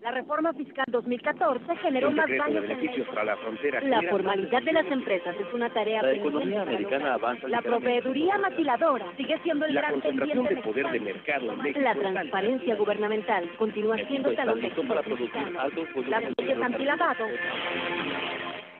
La reforma fiscal 2014 generó más daños beneficios para la frontera. La formalidad de las empresas es una tarea. La economía americana avanza. La proveeduría matiladora sigue siendo el gran concentración de poder de mercado. la transparencia gubernamental continúa siendo talón de para producir altos La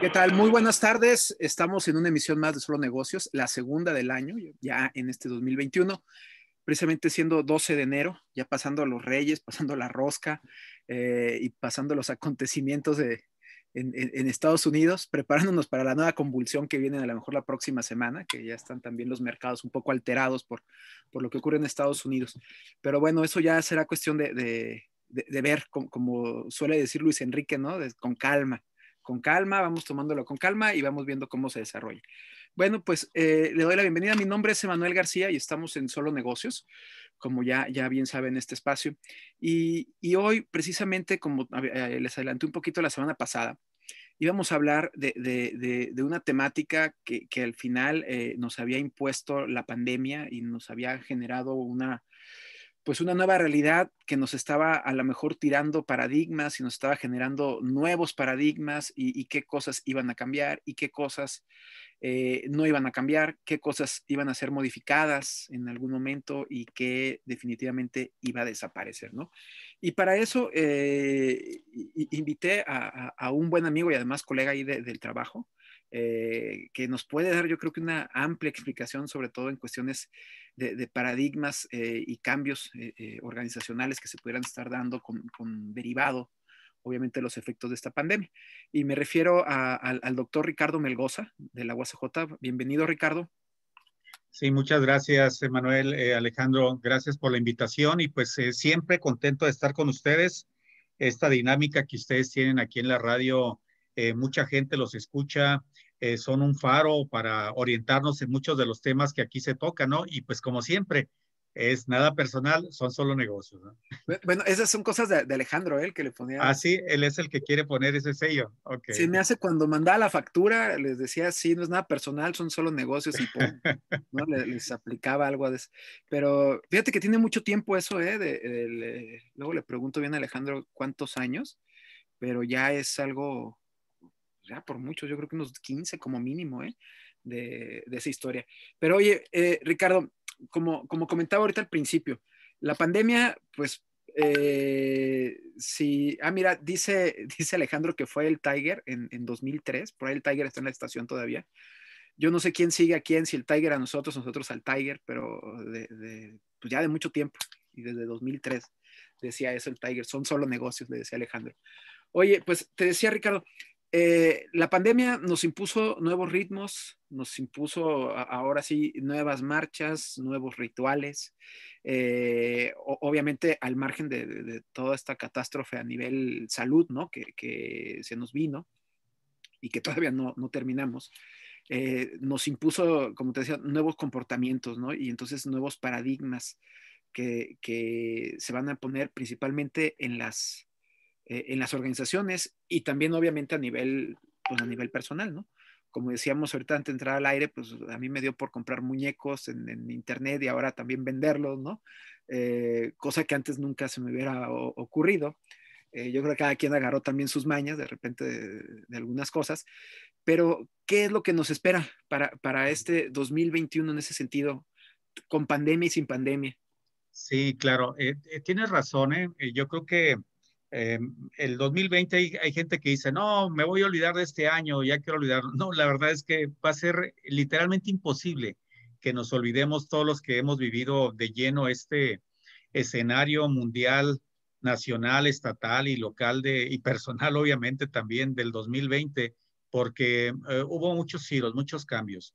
¿Qué tal? Muy buenas tardes. Estamos en una emisión más de Solo Negocios, la segunda del año, ya en este 2021, precisamente siendo 12 de enero, ya pasando a los Reyes, pasando la rosca eh, y pasando los acontecimientos de, en, Estados Unidos, preparándonos para la nueva convulsión que viene a lo mejor la próxima semana, que ya están también los mercados un poco alterados por, por lo que ocurre en Estados Unidos. Pero bueno, eso ya será cuestión de, ver, como, como, suele decir Luis Enrique, ¿no? con calma con calma, vamos tomándolo con calma y vamos viendo cómo se desarrolla. Bueno, pues eh, le doy la bienvenida. Mi nombre es Emanuel García y estamos en Solo Negocios, como ya, ya bien saben, este espacio. Y, hoy, precisamente, como eh, les adelanté un poquito la semana pasada, íbamos a hablar de, una temática que, al final eh, nos había impuesto la pandemia y nos había generado una, pues una nueva realidad que nos estaba a lo mejor tirando paradigmas y nos estaba generando nuevos paradigmas y, qué cosas iban a cambiar y qué cosas eh, no iban a cambiar, qué cosas iban a ser modificadas en algún momento y qué definitivamente iba a desaparecer, ¿no? Y para eso eh, invité a, un buen amigo y además colega ahí del trabajo, eh, que nos puede dar yo creo que una amplia explicación, sobre todo en cuestiones de, paradigmas eh, y cambios eh, organizacionales que se pudieran estar dando con, derivado, obviamente, los efectos de esta pandemia. Y me refiero al, doctor Ricardo Melgoza de la UACJ. Bienvenido, Ricardo. Sí, muchas gracias, Emanuel. Alejandro, gracias por la invitación y pues siempre contento de estar con ustedes. Esta dinámica que ustedes tienen aquí en la radio eh, mucha gente los escucha, eh, son un faro para orientarnos en muchos de los temas que aquí se tocan, ¿no? Y pues como siempre, es nada personal, son solo negocios. ¿no? Bueno, esas son cosas de, Alejandro, él ¿eh? que le ponía. Ah, sí, él es el que quiere poner ese sello. Okay. Sí, me hace cuando mandaba la factura, les decía, sí, no es nada personal, son solo negocios y ¿no? les, aplicaba algo a eso. Pero fíjate que tiene mucho tiempo eso, ¿eh? De, luego le pregunto bien a Alejandro cuántos años, pero ya es algo por mucho, yo creo que unos 15 como mínimo, ¿eh? de, de, esa historia. Pero oye, eh, Ricardo, como, como comentaba ahorita al principio, la pandemia, pues, eh, si, ah, mira, dice, dice Alejandro que fue el Tiger en, en 2003, por ahí el Tiger está en la estación todavía. Yo no sé quién sigue a quién, si el Tiger a nosotros, nosotros al Tiger, pero de, pues ya de mucho tiempo, y desde 2003 decía eso el Tiger, son solo negocios, le decía Alejandro. Oye, pues te decía Ricardo, eh, la pandemia nos impuso nuevos ritmos, nos impuso ahora sí nuevas marchas, nuevos rituales, eh, obviamente al margen de, toda esta catástrofe a nivel salud, ¿no? Que, se nos vino y que todavía no, terminamos. Eh, nos impuso, como te decía, nuevos comportamientos, ¿no? Y entonces nuevos paradigmas que se van a poner principalmente en las, eh, en las organizaciones y también obviamente a nivel, pues a nivel personal, ¿no? Como decíamos ahorita antes de entrar al aire, pues a mí me dio por comprar muñecos en, internet y ahora también venderlos, ¿no? Eh, cosa que antes nunca se me hubiera ocurrido. Eh, yo creo que cada quien agarró también sus mañas de repente de, algunas cosas, pero ¿qué es lo que nos espera para, para este 2021 en ese sentido, con pandemia y sin pandemia? Sí, claro, tienes razón, yo creo que eh, el 2020 hay, gente que dice, no, me voy a olvidar de este año, ya quiero olvidar. No, la verdad es que va a ser literalmente imposible que nos olvidemos todos los que hemos vivido de lleno este escenario mundial, nacional, estatal y local y personal, obviamente también del 2020, porque eh, hubo muchos giros, muchos cambios.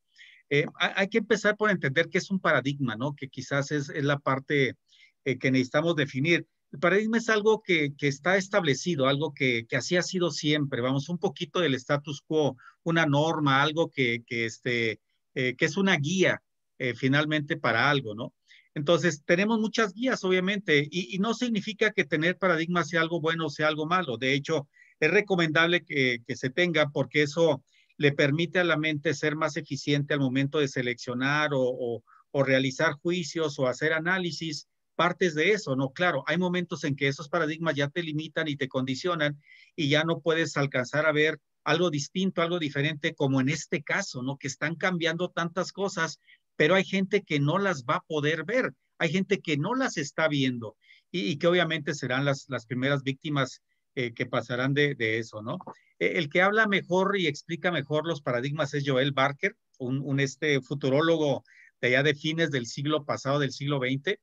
Eh, hay que empezar por entender que es un paradigma, ¿no? Que quizás es la parte que necesitamos definir el paradigma es algo que, está establecido, algo que, así ha sido siempre, vamos, un poquito del status quo, una norma, algo que, que este, eh, que es una guía eh, finalmente para algo, ¿no? Entonces, tenemos muchas guías, obviamente, y, no significa que tener paradigma sea algo bueno o sea algo malo. De hecho, es recomendable que, se tenga porque eso le permite a la mente ser más eficiente al momento de seleccionar o realizar juicios o hacer análisis partes de eso, ¿no? Claro, hay momentos en que esos paradigmas ya te limitan y te condicionan y ya no puedes alcanzar a ver algo distinto, algo diferente, como en este caso, ¿no? Que están cambiando tantas cosas, pero hay gente que no las va a poder ver, hay gente que no las está viendo y, que obviamente serán las, las primeras víctimas eh, que pasarán de, eso, ¿no? E, el que habla mejor y explica mejor los paradigmas es Joel Barker, un, este futurólogo de allá de fines del siglo pasado, del siglo XX,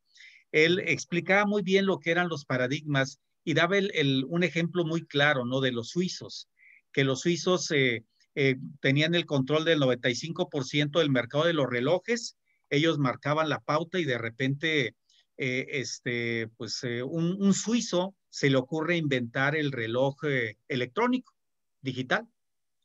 él explicaba muy bien lo que eran los paradigmas y daba un ejemplo muy claro, ¿no? De los suizos, que los suizos eh, eh, tenían el control del 95% del mercado de los relojes, ellos marcaban la pauta y de repente, eh, este, pues un, suizo se le ocurre inventar el reloj electrónico, digital.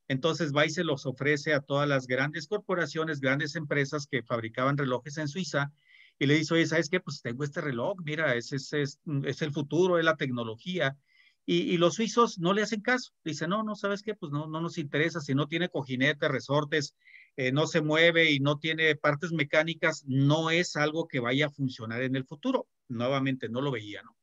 Entonces va se los ofrece a todas las grandes corporaciones, grandes empresas que fabricaban relojes en Suiza y le dice, oye, ¿sabes qué? Pues tengo este reloj, mira, ese es, es, mm, es el futuro, es la tecnología. Y, y, los suizos no le hacen caso. dice no, no, ¿sabes qué? Pues no, no nos interesa. Si no tiene cojinete, resortes, eh, no se mueve y no tiene partes mecánicas, no es algo que vaya a funcionar en el futuro. Nuevamente, no lo veía, ¿no?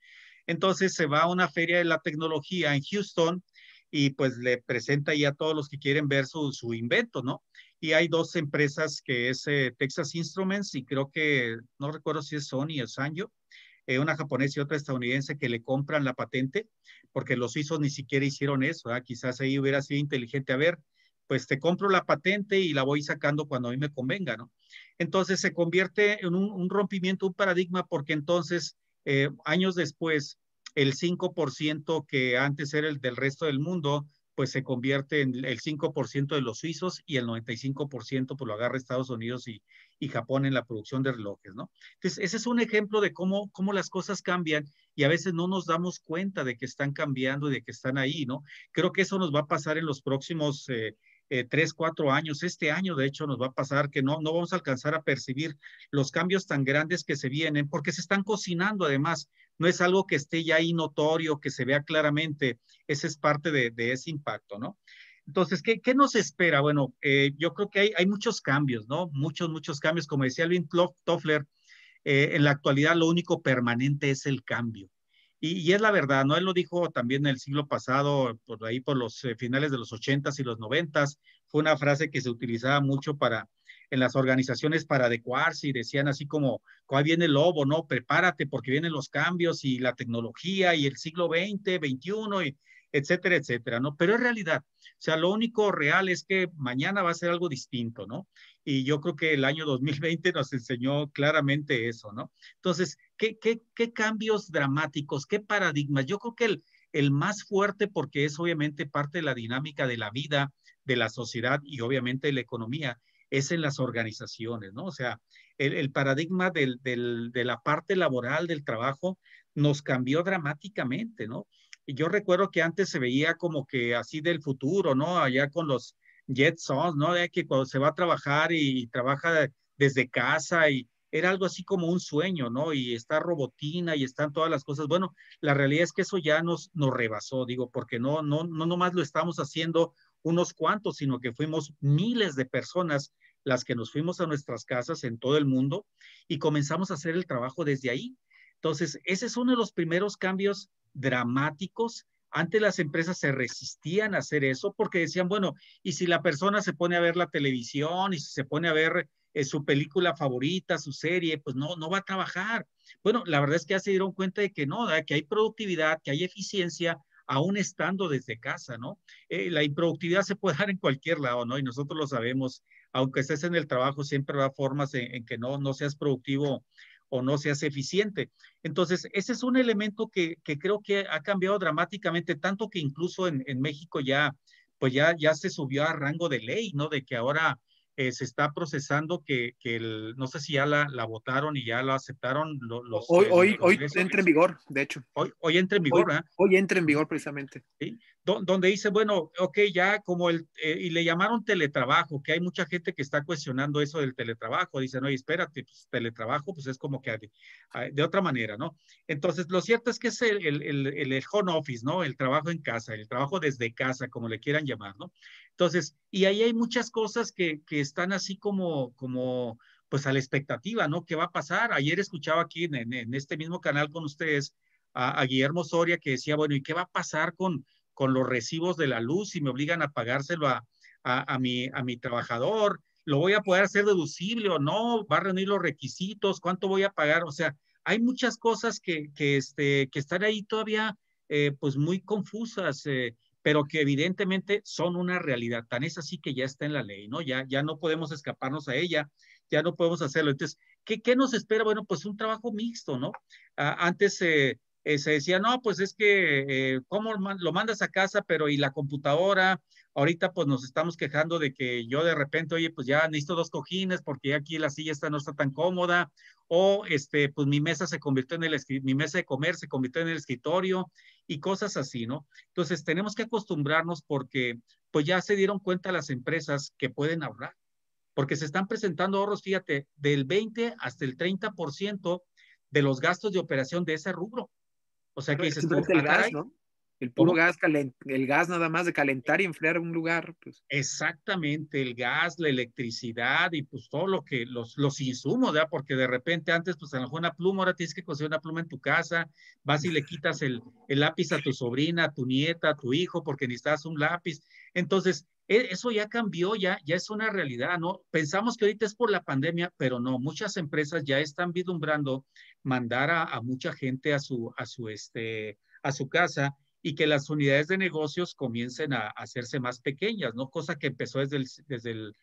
Entonces se va a una feria de la tecnología en Houston y pues le presenta ahí a todos los que quieren ver su, su invento, ¿no? y hay dos empresas que es eh, Texas Instruments y creo que, no recuerdo si es Sony o Sanyo, eh, una japonesa y otra estadounidense que le compran la patente, porque los suizos ni siquiera hicieron eso, quizás ahí hubiera sido inteligente, a ver, pues te compro la patente y la voy sacando cuando a mí me convenga, ¿no? Entonces se convierte en un, rompimiento, un paradigma, porque entonces, eh, años después, el 5% que antes era el del resto del mundo pues se convierte en el 5% de los suizos y el 95% pues lo agarra Estados Unidos y, Japón en la producción de relojes, ¿no? Entonces, ese es un ejemplo de cómo, cómo las cosas cambian y a veces no nos damos cuenta de que están cambiando y de que están ahí, ¿no? Creo que eso nos va a pasar en los próximos... Eh, eh, tres, cuatro años, este año de hecho nos va a pasar que no, no vamos a alcanzar a percibir los cambios tan grandes que se vienen porque se están cocinando además no es algo que esté ya ahí notorio, que se vea claramente. Ese es parte de, ese impacto, ¿no? Entonces, ¿qué, qué nos espera? Bueno, eh, yo creo que hay, muchos cambios, ¿no? Muchos, muchos cambios. Como decía Alvin Toffler, eh, en la actualidad lo único permanente es el cambio. Y, es la verdad, ¿no? Él lo dijo también en el siglo pasado, por ahí por los eh, finales de los 80 y los noventas, fue una frase que se utilizaba mucho para, en las organizaciones para adecuarse y decían así como, ¿cuál viene el lobo, ¿no? Prepárate porque vienen los cambios y la tecnología y el siglo XX, XXI, y etcétera, etcétera, ¿no? Pero es realidad. O sea, lo único real es que mañana va a ser algo distinto, ¿no? Y yo creo que el año 2020 nos enseñó claramente eso, ¿no? Entonces, ¿qué, qué, cambios dramáticos, qué paradigmas? Yo creo que el, el más fuerte, porque es obviamente parte de la dinámica de la vida, de la sociedad y obviamente de la economía, es en las organizaciones, ¿no? O sea, el, paradigma de la parte laboral del trabajo nos cambió dramáticamente, ¿no? Y yo recuerdo que antes se veía como que así del futuro, ¿no? Allá con los Jetsons, ¿no? De que cuando se va a trabajar y, trabaja desde casa y era algo así como un sueño, ¿no? Y está robotina y están todas las cosas. Bueno, la realidad es que eso ya nos, nos rebasó, digo, porque no, no, no nomás lo estamos haciendo unos cuantos, sino que fuimos miles de personas las que nos fuimos a nuestras casas en todo el mundo y comenzamos a hacer el trabajo desde ahí. Entonces, ese es uno de los primeros cambios dramáticos. Antes las empresas se resistían a hacer eso porque decían, bueno, y si la persona se pone a ver la televisión y si se pone a ver eh, su película favorita, su serie, pues no, no va a trabajar. Bueno, la verdad es que ya se dieron cuenta de que no, que hay productividad, que hay eficiencia, aún estando desde casa, ¿no? Eh, la improductividad se puede dar en cualquier lado, ¿no? Y nosotros lo sabemos aunque estés en el trabajo, siempre va formas en, que no, no seas productivo o no seas eficiente. Entonces, ese es un elemento que, que creo que ha cambiado dramáticamente, tanto que incluso en, en, México ya, pues ya, ya se subió a rango de ley, ¿no? De que ahora eh, se está procesando que, que el, no sé si ya la, la, votaron y ya la aceptaron los... hoy, eh, hoy, hoy entra en vigor, de hecho. Hoy, hoy entra en vigor, hoy, ¿verdad? Hoy entra en vigor precisamente. ¿Sí? donde dice, bueno, ok, ya como el, eh, y le llamaron teletrabajo, que hay mucha gente que está cuestionando eso del teletrabajo, dicen, oye, espérate, pues, teletrabajo, pues es como que de, otra manera, ¿no? Entonces, lo cierto es que es el, home office, ¿no? El trabajo en casa, el trabajo desde casa, como le quieran llamar, ¿no? Entonces, y ahí hay muchas cosas que, están así como, como, pues a la expectativa, ¿no? ¿Qué va a pasar? Ayer escuchaba aquí en, este mismo canal con ustedes a, a Guillermo Soria que decía, bueno, ¿y qué va a pasar con con los recibos de la luz y me obligan a pagárselo a, a, mi, a mi trabajador, lo voy a poder hacer deducible o no, va a reunir los requisitos, cuánto voy a pagar, o sea, hay muchas cosas que, que, este, que están ahí todavía eh, pues muy confusas, eh, pero que evidentemente son una realidad, tan es así que ya está en la ley, ¿no? Ya, ya no podemos escaparnos a ella, ya no podemos hacerlo. Entonces, ¿qué, qué nos espera? Bueno, pues un trabajo mixto, ¿no? Ah, antes eh, eh, se decía, no, pues es que, eh, ¿cómo lo mandas a casa? Pero y la computadora, ahorita pues nos estamos quejando de que yo de repente, oye, pues ya necesito dos cojines porque aquí la silla no está tan cómoda, o este, pues mi mesa se convirtió en el, mi mesa de comer se convirtió en el escritorio y cosas así, ¿no? Entonces tenemos que acostumbrarnos porque pues ya se dieron cuenta las empresas que pueden ahorrar, porque se están presentando ahorros, fíjate, del 20 hasta el 30% de los gastos de operación de ese rubro. O sea, que dices, el gas, ¿no? El puro gas, el gas nada más de calentar y enfriar un lugar. Pues". Exactamente, el gas, la electricidad y pues todo lo que, los, los insumos, ¿verdad? Porque de repente antes, pues a lo una pluma, ahora tienes que conseguir una pluma en tu casa, vas y le quitas el, el lápiz a tu sobrina, a tu nieta, a tu hijo, porque necesitas un lápiz. Entonces, e, eso ya cambió, ya, ya es una realidad, ¿no? Pensamos que ahorita es por la pandemia, pero no, muchas empresas ya están vislumbrando mandar a, mucha gente a su, a, su, este, a su casa y que las unidades de negocios comiencen a, hacerse más pequeñas, ¿no? Cosa que empezó desde el, desde el,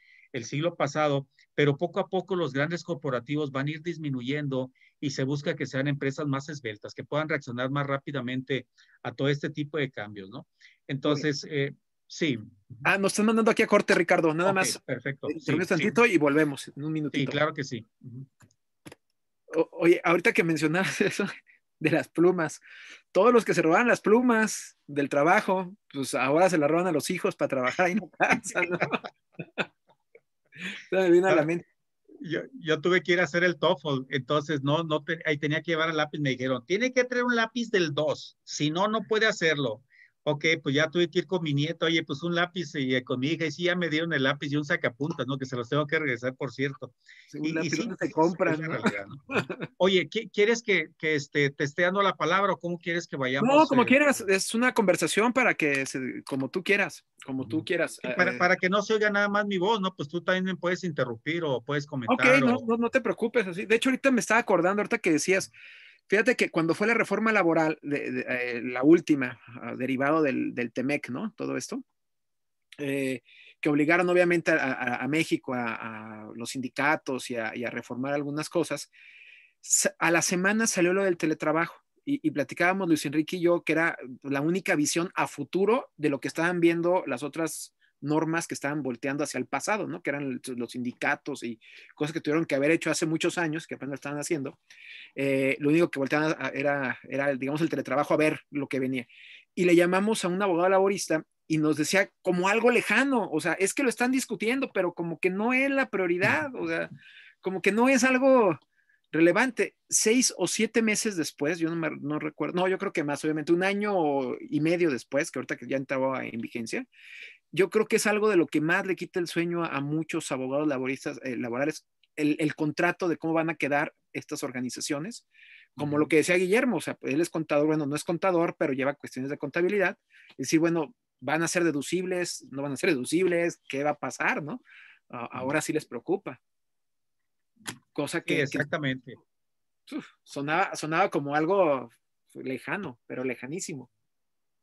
siglo pasado, pero poco a poco los grandes corporativos van a ir disminuyendo y se busca que sean empresas más esbeltas, que puedan reaccionar más rápidamente a todo este tipo de cambios, ¿no? Entonces, eh, Sí. Ah, nos están mandando aquí a corte, Ricardo. Nada más. Perfecto. un eh, instantito y volvemos en un minutito. Sí, claro que sí. oye, ahorita que mencionabas eso de las plumas, todos los que se roban las plumas del trabajo, pues ahora se las roban a los hijos para trabajar ahí en casa, ¿no? me viene a la ah, mente. Yo, tuve que ir a hacer el TOEFL, entonces no, no ahí tenía que llevar el lápiz. Me dijeron, tiene que traer un lápiz del 2, si no, no puede hacerlo ok, pues ya tuve que ir con mi nieto, oye, pues un lápiz y eh, con mi hija, y sí, ya me dieron el lápiz y un sacapuntas, ¿no? Que se los tengo que regresar, por cierto. un y, lápiz no se compran, ¿no? Oye, ¿quieres que, que este, te esté dando la palabra o cómo quieres que vayamos? No, como eh? quieras, es una conversación para que, como tú quieras, como tú quieras. Eh, para, que no se oiga nada más mi voz, ¿no? Pues tú también me puedes interrumpir o puedes comentar. Ok, no, no, no te preocupes, así. De hecho, ahorita me estaba acordando, ahorita que decías Fíjate que cuando fue la reforma laboral, eh, la última, ah, derivado del, TEMEC, ¿no? Todo esto, eh, que obligaron obviamente a, México, a, los sindicatos y, a, reformar algunas cosas, a la semana salió lo del teletrabajo. Y, y, platicábamos Luis Enrique y yo que era la única visión a futuro de lo que estaban viendo las otras normas que estaban volteando hacia el pasado, ¿no? Que eran los sindicatos y cosas que tuvieron que haber hecho hace muchos años, que apenas estaban haciendo. Eh, lo único que volteaban era, digamos, el teletrabajo a ver lo que venía. Y le llamamos a un abogado laborista y nos decía como algo lejano, o sea, es que lo están discutiendo, pero como que no es la prioridad, o sea, como que no es algo relevante. Seis o siete meses después, yo no, me, recuerdo, no, yo creo que más, obviamente, un año y medio después, que ahorita que ya estaba en vigencia, yo creo que es algo de lo que más le quita el sueño a, muchos abogados laboristas, eh, laborales, el, contrato de cómo van a quedar estas organizaciones. Como lo que decía Guillermo, o sea, él es contador, bueno, no es contador, pero lleva cuestiones de contabilidad. Es decir, bueno, ¿van a ser deducibles? ¿No van a ser deducibles? ¿Qué va a pasar? ¿No? Ah, ahora sí les preocupa. Cosa que... exactamente. sonaba, sonaba como algo lejano, pero lejanísimo.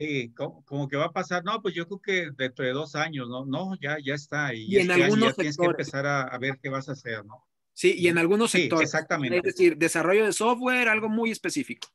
Sí, como, que va a pasar, no, pues yo creo que dentro de dos años, no, no, ya, ya está. Y, en este algunos sectores. tienes que empezar a, a, ver qué vas a hacer, ¿no? Sí, y en algunos sectores. exactamente. Es decir, desarrollo de software, algo muy específico.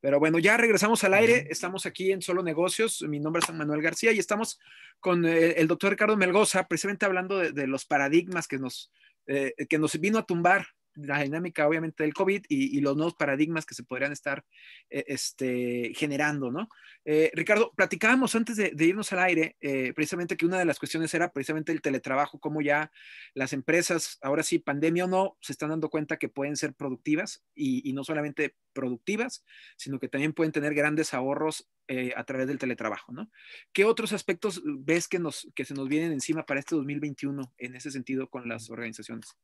Pero bueno, ya regresamos al aire. Estamos aquí en Solo Negocios. Mi nombre es Manuel García y estamos con eh, el doctor Ricardo Melgoza, precisamente hablando de, los paradigmas que nos, eh, que nos vino a tumbar la dinámica obviamente del COVID y, los nuevos paradigmas que se podrían estar eh, este, generando, ¿no? Eh, Ricardo, platicábamos antes de, irnos al aire, eh, precisamente que una de las cuestiones era precisamente el teletrabajo, cómo ya las empresas, ahora sí, pandemia o no, se están dando cuenta que pueden ser productivas y, no solamente productivas, sino que también pueden tener grandes ahorros a través del teletrabajo, ¿no? ¿Qué otros aspectos ves que, nos, que se nos vienen encima para este 2021 en ese sentido con las organizaciones?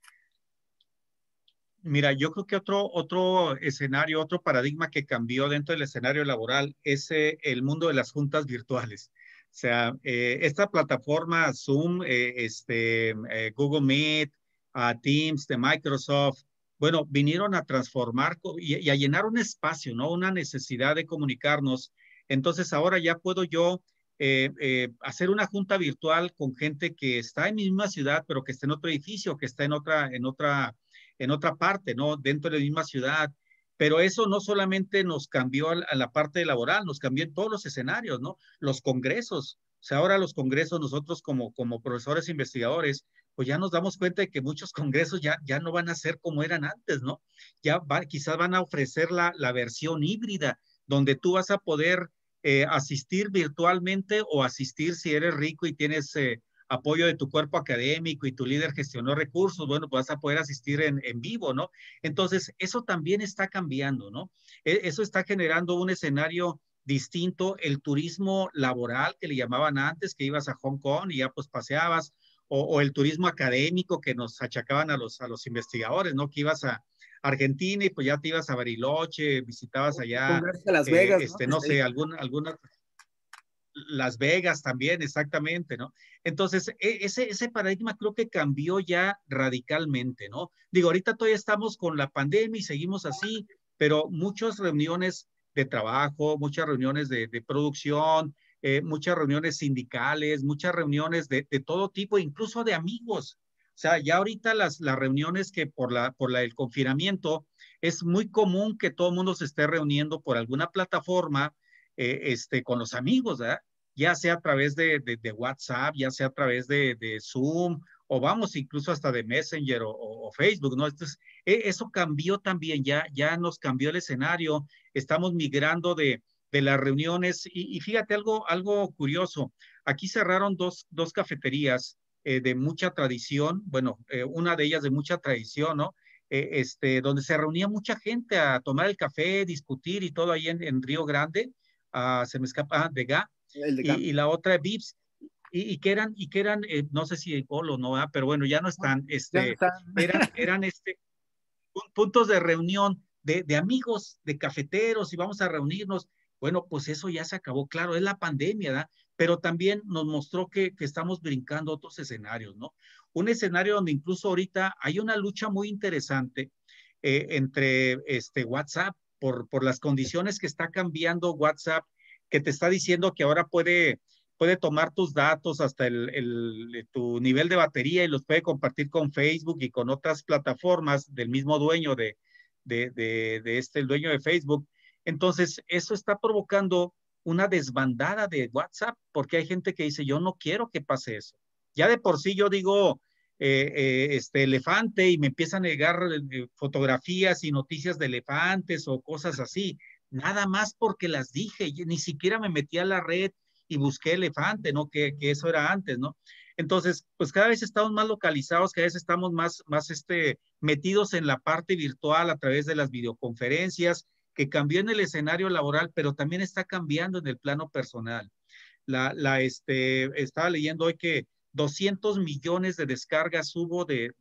Mira, yo creo que otro, otro escenario, otro paradigma que cambió dentro del escenario laboral es eh, el mundo de las juntas virtuales. O sea, eh, esta plataforma Zoom, eh, este, Google Meet, ah, Teams de Microsoft, bueno, vinieron a transformar y, a llenar un espacio, ¿no? Una necesidad de comunicarnos. Entonces ahora ya puedo yo hacer una junta virtual con gente que está en mi misma ciudad, pero que está en otro edificio, que está en otra, en otra en otra parte, ¿no? Dentro de la misma ciudad. Pero eso no solamente nos cambió a la parte laboral, nos cambió en todos los escenarios, ¿no? Los congresos. O sea, ahora los congresos, nosotros como, como profesores e investigadores, pues ya nos damos cuenta de que muchos congresos ya, ya no van a ser como eran antes, ¿no? Ya quizás van a ofrecer la, la versión híbrida, donde tú vas a poder eh, asistir virtualmente o asistir si eres rico y tienes eh, apoyo de tu cuerpo académico y tu líder gestionó recursos, bueno, pues vas a poder asistir en, vivo, ¿no? Entonces, eso también está cambiando, ¿no? E, eso está generando un escenario distinto, el turismo laboral que le llamaban antes, que ibas a Hong Kong y ya pues paseabas, o, el turismo académico que nos achacaban a los, a los investigadores, ¿no? Que ibas a Argentina y pues ya te ibas a Bariloche, visitabas allá. Las eh, Vegas, este, ¿no? no sé, alguna, alguna, las Vegas también, exactamente, ¿no? Entonces, e, ese, paradigma creo que cambió ya radicalmente, ¿no? Digo, ahorita todavía estamos con la pandemia y seguimos así, pero muchas reuniones de trabajo, muchas reuniones de, producción, eh, muchas reuniones sindicales, muchas reuniones de, todo tipo, incluso de amigos. O sea, ya ahorita las, reuniones que por, la, por el confinamiento es muy común que todo el mundo se esté reuniendo por alguna plataforma eh, este, con los amigos, ¿verdad? ya sea a través de, de, WhatsApp, ya sea a través de, de, Zoom, o vamos incluso hasta de Messenger o, Facebook, ¿no? E, eso cambió también, ya, ya nos cambió el escenario, estamos migrando de, las reuniones y, fíjate algo, algo curioso, aquí cerraron dos, dos cafeterías eh, de mucha tradición, bueno, eh, una de ellas de mucha tradición, ¿no? este, donde se reunía mucha gente a tomar el café, discutir y todo ahí en, en Río Grande. Ah, se me escapa, ah, ga y, la otra Vips, y, que eran, y que eran eh, no sé si Golo, ¿no? Ah, pero bueno, ya no están, este, Eran, eran este, puntos de reunión de, amigos, de cafeteros, y vamos a reunirnos. Bueno, pues eso ya se acabó, claro, es la pandemia, Pero también nos mostró que, estamos brincando otros escenarios, ¿no? Un escenario donde incluso ahorita hay una lucha muy interesante eh, entre este WhatsApp por, las condiciones que está cambiando WhatsApp, que te está diciendo que ahora puede, puede tomar tus datos hasta el, tu nivel de batería y los puede compartir con Facebook y con otras plataformas del mismo dueño de, de, este, dueño de Facebook. Entonces, eso está provocando una desbandada de WhatsApp porque hay gente que dice, yo no quiero que pase eso. Ya de por sí yo digo, eh, eh, este elefante y me empieza a negar eh, fotografías y noticias de elefantes o cosas así, nada más porque las dije, ni siquiera me metí a la red y busqué elefante, ¿no? Que, eso era antes, ¿no? Entonces, pues cada vez estamos más localizados, cada vez estamos más, más este, metidos en la parte virtual a través de las videoconferencias, que cambió en el escenario laboral, pero también está cambiando en el plano personal. La, la, este, estaba leyendo hoy que 200 millones de descargas hubo de,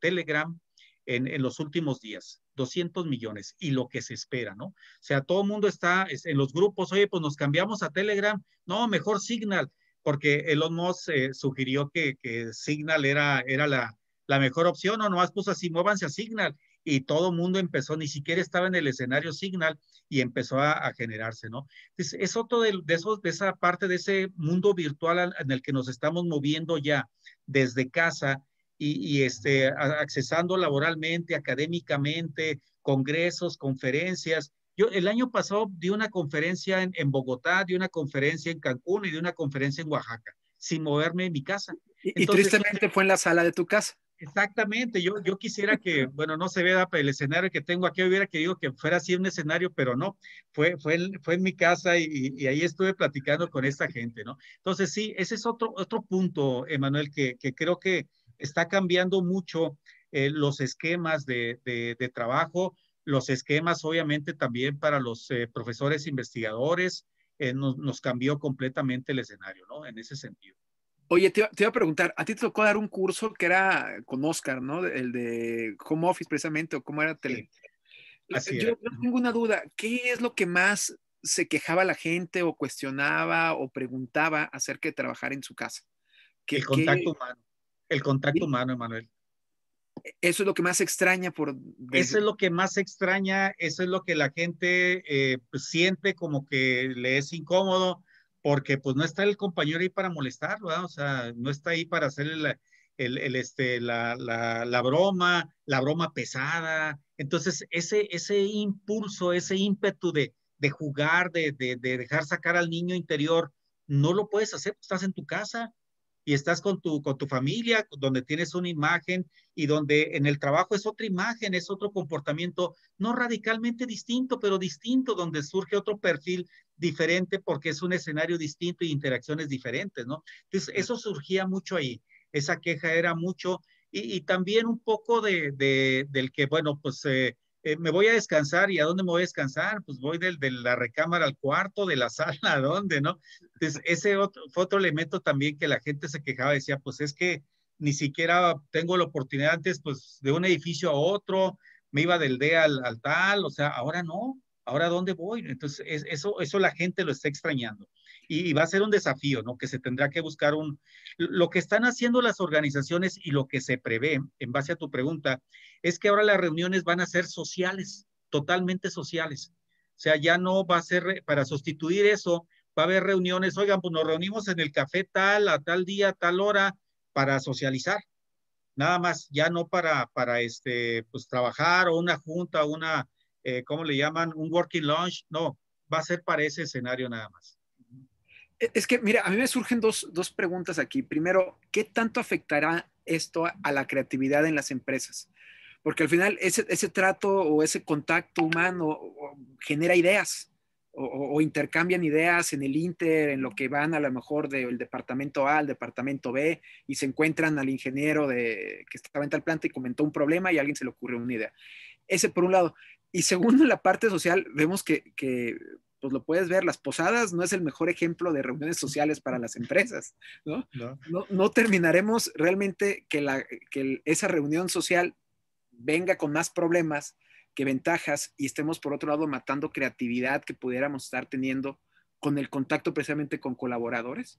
Telegram en, los últimos días, 200 millones y lo que se espera, ¿no? O sea, todo el mundo está en los grupos, oye, pues nos cambiamos a Telegram, no, mejor Signal, porque Elon Musk eh, sugirió que, Signal era, la, la mejor opción, o nomás puso así, muévanse a Signal, y todo mundo empezó, ni siquiera estaba en el escenario Signal y empezó a, generarse, ¿no? Es, es otro de, esos, de esa parte de ese mundo virtual en el que nos estamos moviendo ya desde casa y, este, accesando laboralmente, académicamente, congresos, conferencias. Yo el año pasado di una conferencia en, Bogotá, di una conferencia en Cancún y di una conferencia en Oaxaca, sin moverme de mi casa. y tristemente fue en la sala de tu casa. Exactamente, yo, yo quisiera que, bueno, no se vea el escenario que tengo aquí, hubiera querido que fuera así un escenario, pero no, fue, fue, fue en mi casa y, ahí estuve platicando con esta gente, ¿no? Entonces, sí, ese es otro, otro punto, Emanuel, que, creo que está cambiando mucho eh, los esquemas de, de, trabajo, los esquemas obviamente también para los eh, profesores investigadores, eh, nos, nos cambió completamente el escenario, ¿no? En ese sentido. Oye, te, te, iba a preguntar, a ti te tocó dar un curso que era con Oscar, ¿no? El de Home Office precisamente, o cómo era tele. Yo tengo una duda, ¿qué es lo que más se quejaba la gente o cuestionaba o preguntaba acerca de trabajar en su casa? el contacto humano, el contacto humano, Emanuel. E, eso es lo que más extraña por... Eso es lo que más extraña, eso es lo que la gente eh, pues, siente como que le es incómodo porque pues no está el compañero ahí para molestarlo, o sea, no está ahí para hacerle este, la, broma, la broma pesada. Entonces, ese, ese impulso, ese ímpetu de, jugar, de, dejar sacar al niño interior, no lo puedes hacer, pues, estás en tu casa, y estás con tu, con tu familia, donde tienes una imagen y donde en el trabajo es otra imagen, es otro comportamiento, no radicalmente distinto, pero distinto, donde surge otro perfil diferente porque es un escenario distinto y interacciones diferentes, ¿no? Entonces, eso surgía mucho ahí, esa queja era mucho y, también un poco de, del que, bueno, pues... Eh, eh, me voy a descansar y a dónde me voy a descansar, pues voy del, de la recámara al cuarto, de la sala a dónde, ¿no? Entonces, ese otro, fue otro elemento también que la gente se quejaba, decía, pues es que ni siquiera tengo la oportunidad antes, pues de un edificio a otro, me iba del D al, tal, o sea, ahora no, ahora dónde voy. Entonces, eso, eso la gente lo está extrañando y va a ser un desafío, ¿no? Que se tendrá que buscar un... Lo que están haciendo las organizaciones y lo que se prevé, en base a tu pregunta, es que ahora las reuniones van a ser sociales, totalmente sociales. O sea, ya no va a ser, para sustituir eso, va a haber reuniones, oigan, pues nos reunimos en el café tal, a tal día, tal hora, para socializar. Nada más, ya no para, para este, pues trabajar o una junta, una, eh, ¿cómo le llaman? Un working lunch, no, va a ser para ese escenario nada más. E, es que, mira, a mí me surgen dos, preguntas aquí. Primero, ¿qué tanto afectará esto a, la creatividad en las empresas? Porque al final ese, ese trato o ese contacto humano genera ideas o, intercambian ideas en el Inter, en lo que van a lo mejor del departamento A al departamento B y se encuentran al ingeniero de, que estaba en tal planta y comentó un problema y a alguien se le ocurrió una idea. Ese por un lado. Y segundo, en la parte social, vemos que, que pues lo puedes ver, las posadas no es el mejor ejemplo de reuniones sociales para las empresas, ¿no? No, terminaremos realmente que, la, que esa reunión social venga con más problemas que ventajas y estemos por otro lado matando creatividad que pudiéramos estar teniendo con el contacto precisamente con colaboradores?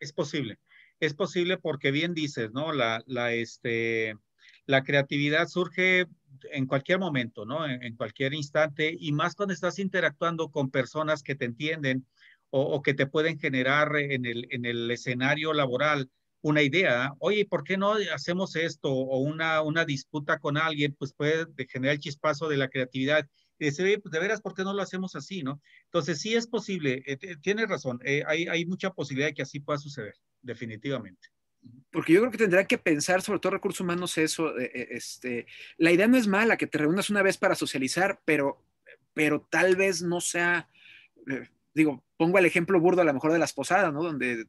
Es posible, es posible porque bien dices, ¿no? La, este, la creatividad surge en cualquier momento, ¿no? En, cualquier instante, y más cuando estás interactuando con personas que te entienden o, que te pueden generar en el, escenario laboral una idea, ¿ah? oye, ¿por qué no hacemos esto? O una, disputa con alguien, pues puede generar el chispazo de la creatividad. Y decir, pues de veras, ¿por qué no lo hacemos así, no? Entonces, sí es posible, eh, tienes razón, eh, hay, hay mucha posibilidad de que así pueda suceder, definitivamente porque yo creo que tendrá que pensar, sobre todo recursos humanos, eso. Eh, eh, este, la idea no es mala, que te reúnas una vez para socializar, pero, pero tal vez no sea, eh, digo, pongo el ejemplo burdo a lo mejor de las posadas, ¿no? Donde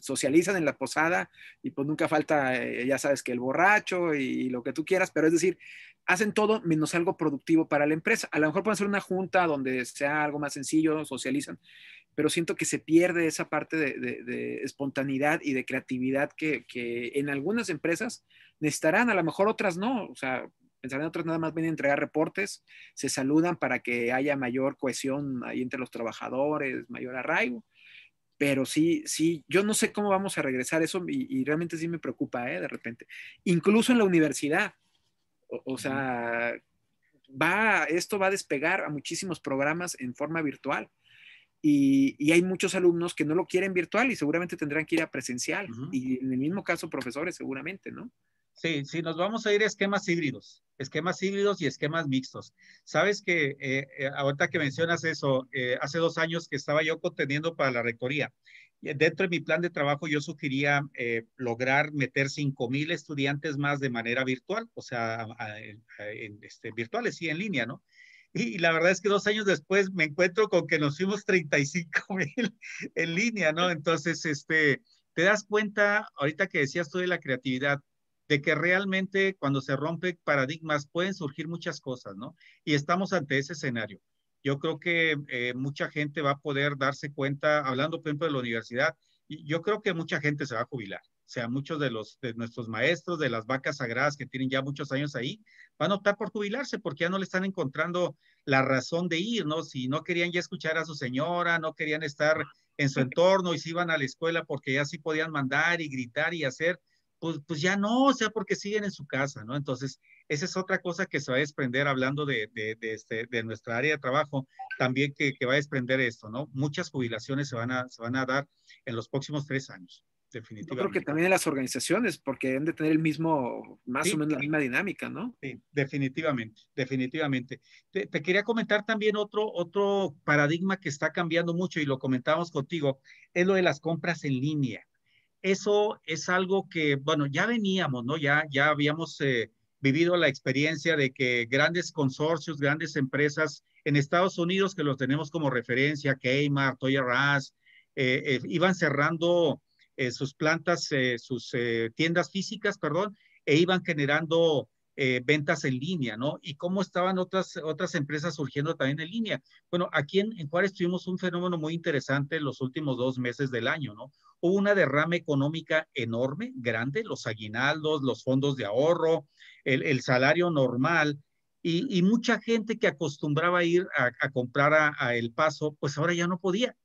socializan en la posada y pues nunca falta, ya sabes que el borracho y, lo que tú quieras, pero es decir, hacen todo menos algo productivo para la empresa. A lo mejor pueden hacer una junta donde sea algo más sencillo, socializan, pero siento que se pierde esa parte de, de, espontaneidad y de creatividad que, que, en algunas empresas necesitarán, a lo mejor otras no, o sea, pensarán otras nada más vienen a entregar reportes, se saludan para que haya mayor cohesión ahí entre los trabajadores, mayor arraigo, pero sí, sí, yo no sé cómo vamos a regresar eso y, realmente sí me preocupa, ¿eh? De repente, incluso en la universidad, o, o sea, va, esto va a despegar a muchísimos programas en forma virtual. Y, hay muchos alumnos que no lo quieren virtual y seguramente tendrán que ir a presencial. Y en el mismo caso, profesores, seguramente, ¿no? Sí, sí, nos vamos a ir a esquemas híbridos, esquemas híbridos y esquemas mixtos. Sabes que eh, eh, ahorita que mencionas eso, eh, hace dos años que estaba yo conteniendo para la rectoría. Dentro de mi plan de trabajo yo sugería lograr meter 5,000 estudiantes más de manera virtual, o sea, en, este, virtuales y en línea, ¿no? y la verdad es que dos años después me encuentro con que nos fuimos 35 mil en línea, ¿no? Entonces, este, te das cuenta, ahorita que decías tú de la creatividad, de que realmente cuando se rompe paradigmas pueden surgir muchas cosas, ¿no? Y estamos ante ese escenario. Yo creo que eh, mucha gente va a poder darse cuenta, hablando por ejemplo de la universidad, yo creo que mucha gente se va a jubilar. O sea, muchos de, los, de nuestros maestros de las vacas sagradas que tienen ya muchos años ahí van a optar por jubilarse porque ya no le están encontrando la razón de ir, ¿no? Si no querían ya escuchar a su señora, no querían estar en su entorno y se iban a la escuela porque ya sí podían mandar y gritar y hacer, pues, pues ya no, o sea, porque siguen en su casa, ¿no? Entonces, esa es otra cosa que se va a desprender hablando de, este, nuestra área de trabajo, también que, va a desprender esto, ¿no? Muchas jubilaciones se van a, se van a dar en los próximos tres años definitivamente. Yo creo que también en las organizaciones, porque han de tener el mismo, más o menos la misma dinámica, ¿no? Sí, definitivamente, definitivamente. Te, quería comentar también otro, otro paradigma que está cambiando mucho y lo comentábamos contigo, es lo de las compras en línea. Eso es algo que, bueno, ya veníamos, ¿no? Ya, ya habíamos eh, vivido la experiencia de que grandes consorcios, grandes empresas en Estados Unidos, que los tenemos como referencia, Kmart, Toya R eh, eh, iban cerrando eh, sus plantas, eh, sus eh, tiendas físicas, perdón, e iban generando ventas en línea, ¿no? Y cómo estaban otras, otras empresas surgiendo también en línea. Bueno, aquí en, Juárez tuvimos un fenómeno muy interesante en los últimos dos meses del año, ¿no? Hubo una derrama económica enorme, grande, los aguinaldos, los fondos de ahorro, el, salario normal, y, mucha gente que acostumbraba a ir a, comprar a, El Paso, pues ahora ya no podía.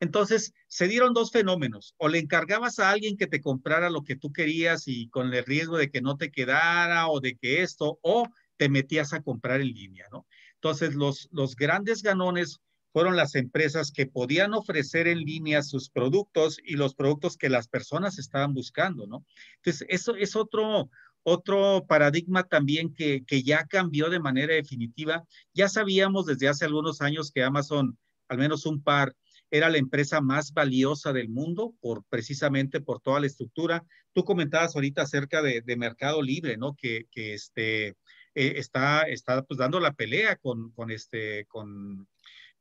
Entonces, se dieron dos fenómenos. O le encargabas a alguien que te comprara lo que tú querías y con el riesgo de que no te quedara o de que esto, o te metías a comprar en línea, ¿no? Entonces, los, los grandes ganones fueron las empresas que podían ofrecer en línea sus productos y los productos que las personas estaban buscando, ¿no? Entonces, eso es otro, otro paradigma también que, que ya cambió de manera definitiva. Ya sabíamos desde hace algunos años que Amazon, al menos un par, era la empresa más valiosa del mundo por precisamente por toda la estructura. Tú comentabas ahorita acerca de, Mercado Libre, ¿no? Que, este, eh, está, está pues, dando la pelea con, este, con,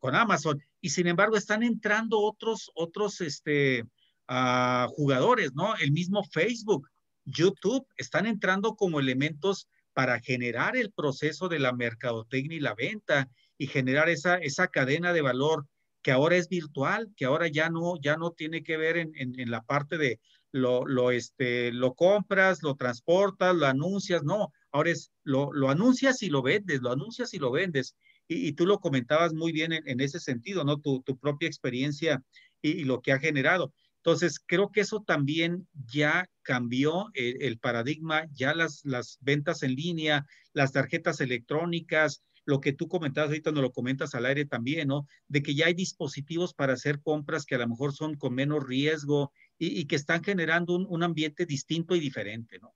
Amazon. Y sin embargo, están entrando otros, otros este, ah, jugadores, ¿no? El mismo Facebook, YouTube, están entrando como elementos para generar el proceso de la mercadotecnia y la venta y generar esa, esa cadena de valor que ahora es virtual, que ahora ya no, ya no tiene que ver en, la parte de lo, este, lo compras, lo transportas, lo anuncias, no, ahora es lo, anuncias y lo vendes, lo anuncias y lo vendes. Y, tú lo comentabas muy bien en, ese sentido, ¿no? Tu, propia experiencia y, lo que ha generado. Entonces, creo que eso también ya cambió el, paradigma, ya las, las ventas en línea, las tarjetas electrónicas, lo que tú comentabas ahorita, nos lo comentas al aire también, ¿no? De que ya hay dispositivos para hacer compras que a lo mejor son con menos riesgo y, que están generando un, ambiente distinto y diferente, ¿no?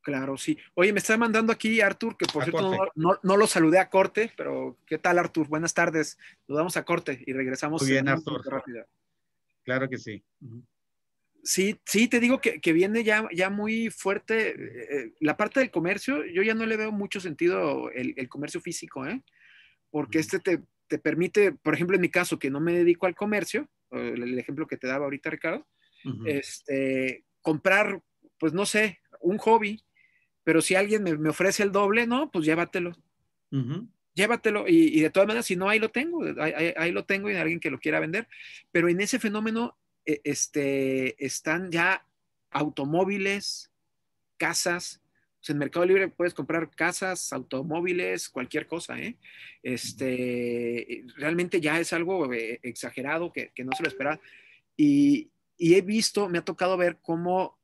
Claro, sí. Oye, me está mandando aquí Artur, que por ah, cierto no, lo saludé a corte, pero ¿qué tal Artur? Buenas tardes. Nos damos a corte y regresamos. Muy bien, Artur. Claro que sí. Sí, sí, te digo que, viene ya, muy fuerte. Eh, eh, la parte del comercio, yo ya no le veo mucho sentido el, comercio físico, ¿eh? porque este te, permite, por ejemplo, en mi caso, que no me dedico al comercio, el ejemplo que te daba ahorita Ricardo, este, comprar, pues no sé, un hobby, pero si alguien me, ofrece el doble, no, pues llévatelo. Llévatelo y, de todas maneras, si no, ahí lo tengo, ahí, lo tengo y alguien que lo quiera vender. Pero en ese fenómeno e, este, están ya automóviles, casas. en Mercado Libre puedes comprar casas, automóviles, cualquier cosa. ¿eh? Este, eh, realmente ya es algo eh, exagerado que, no se lo esperaba. Y, he visto, me ha tocado ver cómo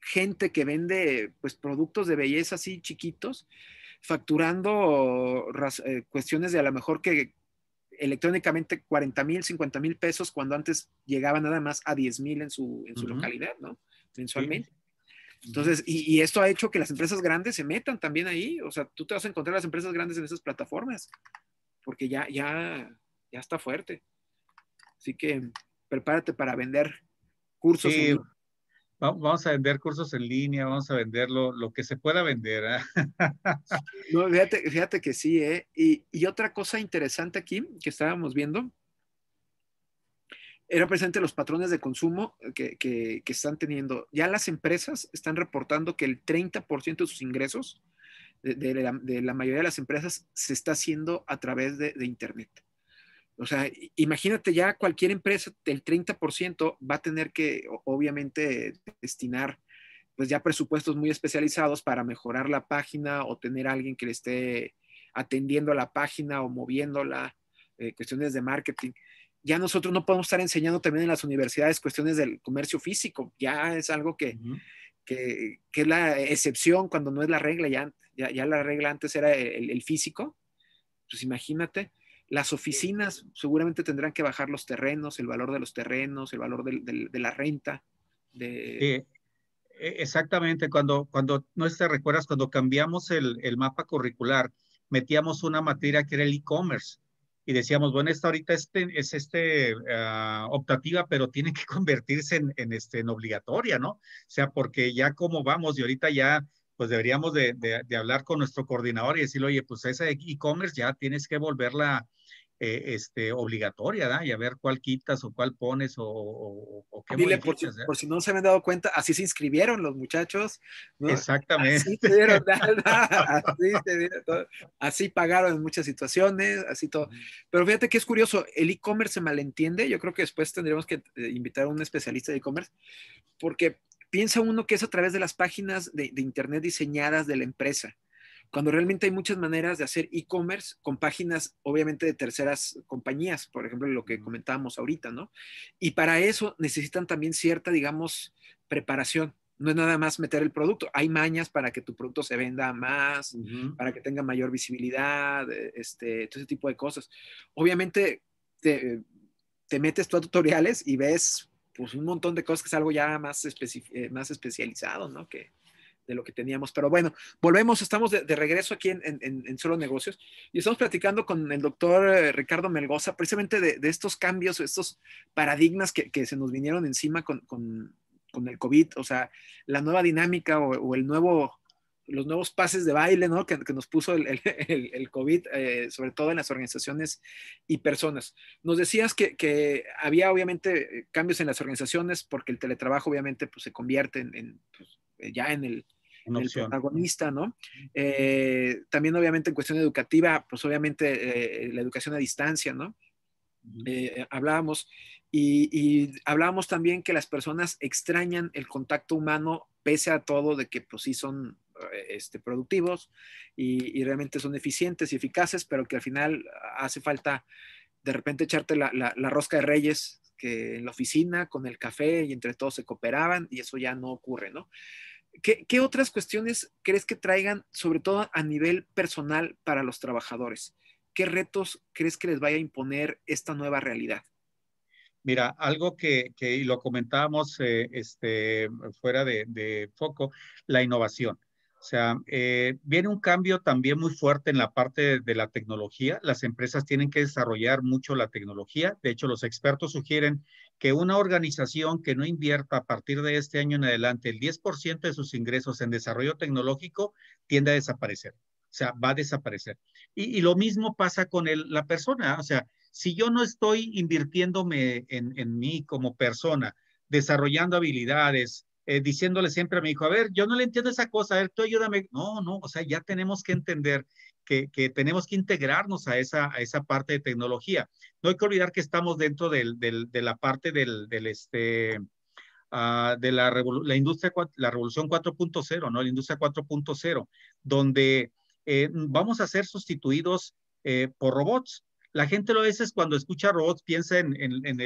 gente que vende pues, productos de belleza así chiquitos, facturando cuestiones de a lo mejor que electrónicamente 40 mil, 50 mil pesos cuando antes llegaba nada más a 10 mil en su, localidad, ¿no? Mensualmente. Entonces, y, esto ha hecho que las empresas grandes se metan también ahí. O sea, tú te vas a encontrar las empresas grandes en esas plataformas, porque ya, ya, ya está fuerte. Así que prepárate para vender cursos vamos a vender cursos en línea, vamos a vender lo, que se pueda vender. ¿ah? fíjate, que sí, ¿eh? Y, otra cosa interesante aquí que estábamos viendo era presente los patrones de consumo que, están teniendo. Ya las empresas están reportando que el 30% de sus ingresos de, la, mayoría de las empresas se está haciendo a través de Internet. O sea, imagínate ya cualquier empresa, el 30% va a tener que, obviamente, destinar pues ya presupuestos muy especializados para mejorar la página o tener alguien que le esté atendiendo a la página o moviéndola, eh, cuestiones de marketing. Ya nosotros no podemos estar enseñando también en las universidades cuestiones del comercio físico, ya es algo que, que, es la excepción cuando no es la regla, ya, ya, la regla antes era el físico, pues imagínate. Las oficinas seguramente tendrán que bajar los terrenos, el valor de los terrenos, el valor de, la renta. De... E, exactamente, cuando, cuando, no te recuerdas, cuando cambiamos el, el mapa curricular, metíamos una materia que era el e-commerce y decíamos, bueno, esta ahorita este, es este, ah, optativa, pero tiene que convertirse en, este, en obligatoria, ¿no? O sea, porque ya como vamos y ahorita ya pues deberíamos de, hablar con nuestro coordinador y decirle, oye, pues esa e-commerce ya tienes que volverla eh, este, obligatoria, ¿da? Y a ver cuál quitas o cuál pones o, qué Dile, por si, no se me han dado cuenta, así se inscribieron los muchachos. Exactamente. Así, dieron, así, así, pagaron en muchas situaciones, así todo. Pero fíjate que es curioso, el e-commerce se malentiende, yo creo que después tendríamos que eh, invitar a un especialista de e-commerce, porque piensa uno que es a través de las páginas de, Internet diseñadas de la empresa, cuando realmente hay muchas maneras de hacer e-commerce con páginas, obviamente, de terceras compañías, por ejemplo, lo que comentábamos ahorita, ¿no? Y para eso necesitan también cierta, digamos, preparación no es nada más meter el producto, hay mañas para que tu producto se venda más, para que tenga mayor visibilidad, eh, este, todo ese tipo de cosas. Obviamente te, te, metes tú a tutoriales y ves pues un montón de cosas que es algo ya más, eh, más especializado, ¿no? Que de lo que teníamos. Pero bueno, volvemos, estamos de, regreso aquí en, en, Solo Negocios y estamos platicando con el doctor eh, Ricardo Melgoza precisamente de, estos cambios, estos paradigmas que, se nos vinieron encima con, con, el COVID, o sea, la nueva dinámica o el nuevo los nuevos pases de baile, ¿no? Que, nos puso el, el, el COVID, eh, sobre todo en las organizaciones y personas. Nos decías que, había obviamente eh, cambios en las organizaciones porque el teletrabajo obviamente pues, se convierte en, pues, eh, ya en el, en protagonista, ¿no? también obviamente en cuestión educativa, pues obviamente la educación a distancia, ¿no? hablábamos y, y, hablábamos también que las personas extrañan el contacto humano pese a todo de que pues sí son eh, este, productivos y, realmente son eficientes y eficaces, pero que al final hace falta de repente echarte la, rosca de reyes que en la oficina con el café y entre todos se cooperaban y eso ya no ocurre, ¿no? ¿Qué, otras cuestiones crees que traigan, sobre todo a nivel personal, para los trabajadores? ¿Qué retos crees que les vaya a imponer esta nueva realidad? Mira, algo que, lo comentábamos eh, este, fuera de, foco, la innovación. O sea, eh, viene un cambio también muy fuerte en la parte de, la tecnología. Las empresas tienen que desarrollar mucho la tecnología. De hecho, los expertos sugieren que una organización que no invierta a partir de este año en adelante el 10% de sus ingresos en desarrollo tecnológico tiende a desaparecer. O sea, va a desaparecer. Y, lo mismo pasa con el, la persona. O sea, si yo no estoy invirtiéndome en, en mí como persona, desarrollando habilidades, eh, diciéndole siempre a mi hijo, a ver, yo no le entiendo esa cosa, a ver, tú ayúdame. No, no, o sea, ya tenemos que entender que, que tenemos que integrarnos a esa, a esa parte de tecnología. No hay que olvidar que estamos dentro del, del, de la parte del, del este, ah, de la, la, industria, la revolución 4.0, ¿no? La industria 4.0, donde eh, vamos a ser sustituidos eh, por robots la gente a es cuando escucha robots piensa en, el, en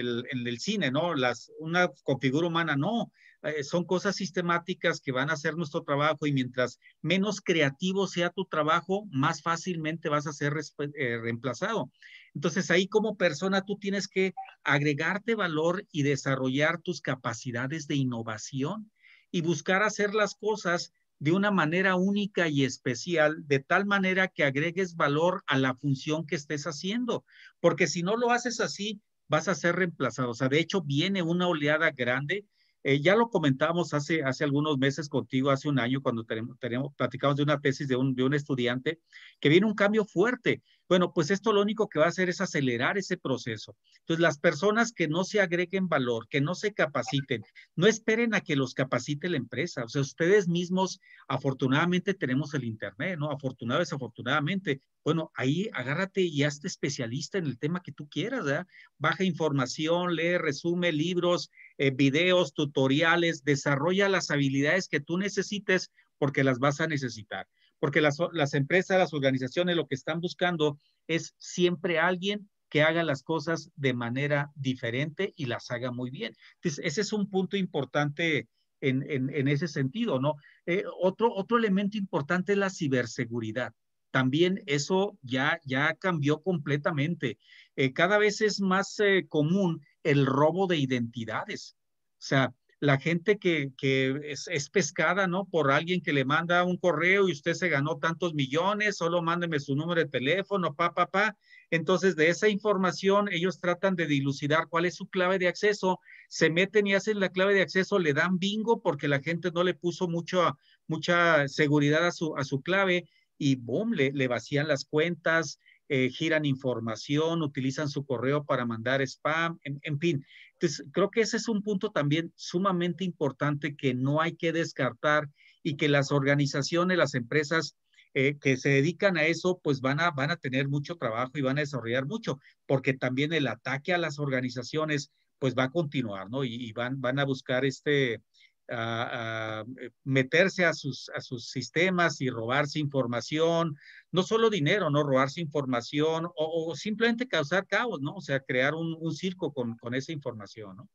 el, cine, ¿no? Las, una configura figura humana, no. Eh, son cosas sistemáticas que van a hacer nuestro trabajo y mientras menos creativo sea tu trabajo, más fácilmente vas a ser eh, reemplazado. Entonces ahí como persona tú tienes que agregarte valor y desarrollar tus capacidades de innovación y buscar hacer las cosas de una manera única y especial, de tal manera que agregues valor a la función que estés haciendo, porque si no lo haces así, vas a ser reemplazado. O sea, de hecho, viene una oleada grande. Eh, ya lo comentábamos hace, hace algunos meses contigo, hace un año, cuando tenemos, tenemos, platicamos de una tesis de un, de un estudiante, que viene un cambio fuerte bueno, pues esto lo único que va a hacer es acelerar ese proceso. Entonces, las personas que no se agreguen valor, que no se capaciten, no esperen a que los capacite la empresa. O sea, ustedes mismos, afortunadamente tenemos el Internet, ¿no? Afortunado, desafortunadamente. Bueno, ahí agárrate y hazte especialista en el tema que tú quieras, ¿verdad? Baja información, lee, resume libros, eh, videos, tutoriales, desarrolla las habilidades que tú necesites porque las vas a necesitar porque las, empresas, las organizaciones lo que están buscando es siempre alguien que haga las cosas de manera diferente y las haga muy bien. ese es un punto importante en, ese sentido, ¿no? Eh, otro, elemento importante es la ciberseguridad. También eso ya, ya cambió completamente. Eh, cada vez es más eh, común el robo de identidades. O sea, la gente que, es, pescada, ¿no? Por alguien que le manda un correo y usted se ganó tantos millones, solo mándeme su número de teléfono, pa, pa, pa. Entonces, de esa información, ellos tratan de dilucidar cuál es su clave de acceso, se meten y hacen la clave de acceso, le dan bingo porque la gente no le puso mucho, mucha seguridad a su, clave y boom, le vacían las cuentas, eh, giran información, utilizan su correo para mandar spam, en, fin. Entonces, creo que ese es un punto también sumamente importante que no hay que descartar y que las organizaciones, las empresas eh, que se dedican a eso, pues van a, van a tener mucho trabajo y van a desarrollar mucho, porque también el ataque a las organizaciones, pues va a continuar, ¿no? Y, van, van a buscar este, a, eh, meterse a sus, a sus sistemas y robarse información, no solo dinero, no robarse información o, simplemente causar caos, ¿no? O sea, crear un, circo con, esa información, ¿no?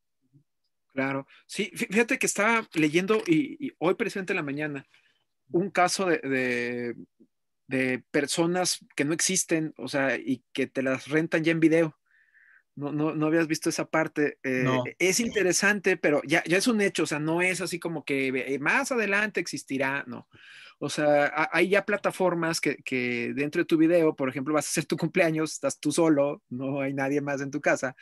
Claro, sí, fíjate que estaba leyendo y, hoy presente en la mañana un caso de, de, personas que no existen, o sea, y que te las rentan ya en video. No, no, no habías visto esa parte. Eh, es interesante, pero ya, es un hecho, o sea, no es así como que eh, más adelante existirá, no. O sea, hay ya plataformas que, dentro de tu video, por ejemplo, vas a hacer tu cumpleaños, estás tú solo, no hay nadie más en tu casa,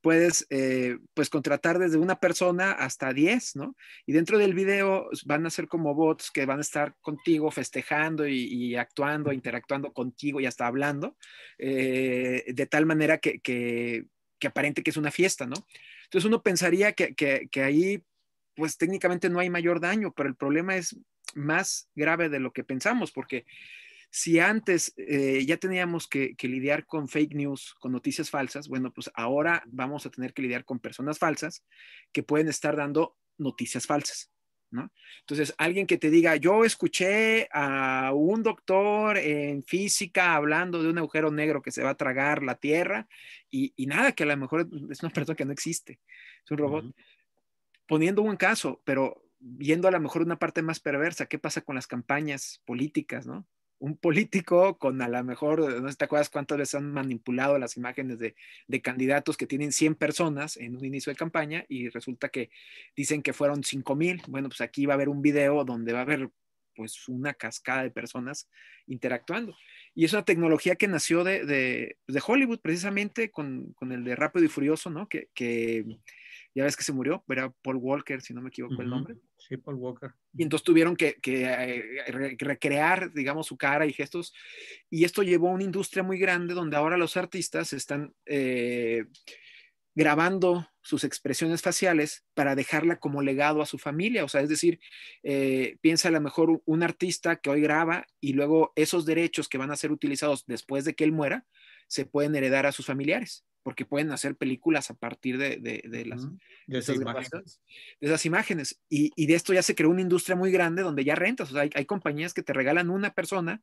puedes eh, pues contratar desde una persona hasta 10, ¿no? Y dentro del video van a ser como bots que van a estar contigo festejando y, actuando, interactuando contigo y hasta hablando, de tal manera que que aparente que es una fiesta, ¿no? Entonces uno pensaría que, ahí, pues técnicamente no hay mayor daño, pero el problema es más grave de lo que pensamos, porque si antes eh, ya teníamos que, lidiar con fake news, con noticias falsas, bueno, pues ahora vamos a tener que lidiar con personas falsas que pueden estar dando noticias falsas. Entonces, alguien que te diga, yo escuché a un doctor en física hablando de un agujero negro que se va a tragar la Tierra y, nada, que a lo mejor es una persona que no existe, es un robot. Poniendo un caso, pero viendo a lo mejor una parte más perversa, ¿qué pasa con las campañas políticas, ¿no? un político con a lo mejor, eh, no sé, te acuerdas cuántas veces han manipulado las imágenes de, candidatos que tienen 100 personas en un inicio de campaña y resulta que dicen que fueron 5000 mil. Bueno, pues aquí va a haber un video donde va a haber pues una cascada de personas interactuando. Y es una tecnología que nació de, pues, Hollywood precisamente con, el de Rápido y Furioso, ¿no? Que, que ya ves que se murió, era Paul Walker, si no me equivoco el nombre. Sí, Paul Walker. Y entonces tuvieron que, eh, recrear, digamos, su cara y gestos. Y esto llevó a una industria muy grande donde ahora los artistas están eh, grabando sus expresiones faciales para dejarla como legado a su familia. O sea, es decir, eh, piensa a lo mejor un artista que hoy graba y luego esos derechos que van a ser utilizados después de que él muera se pueden heredar a sus familiares porque pueden hacer películas a partir de, de, las esas, imágenes. Y, de esto ya se creó una industria muy grande donde ya rentas. hay, compañías que te regalan una persona,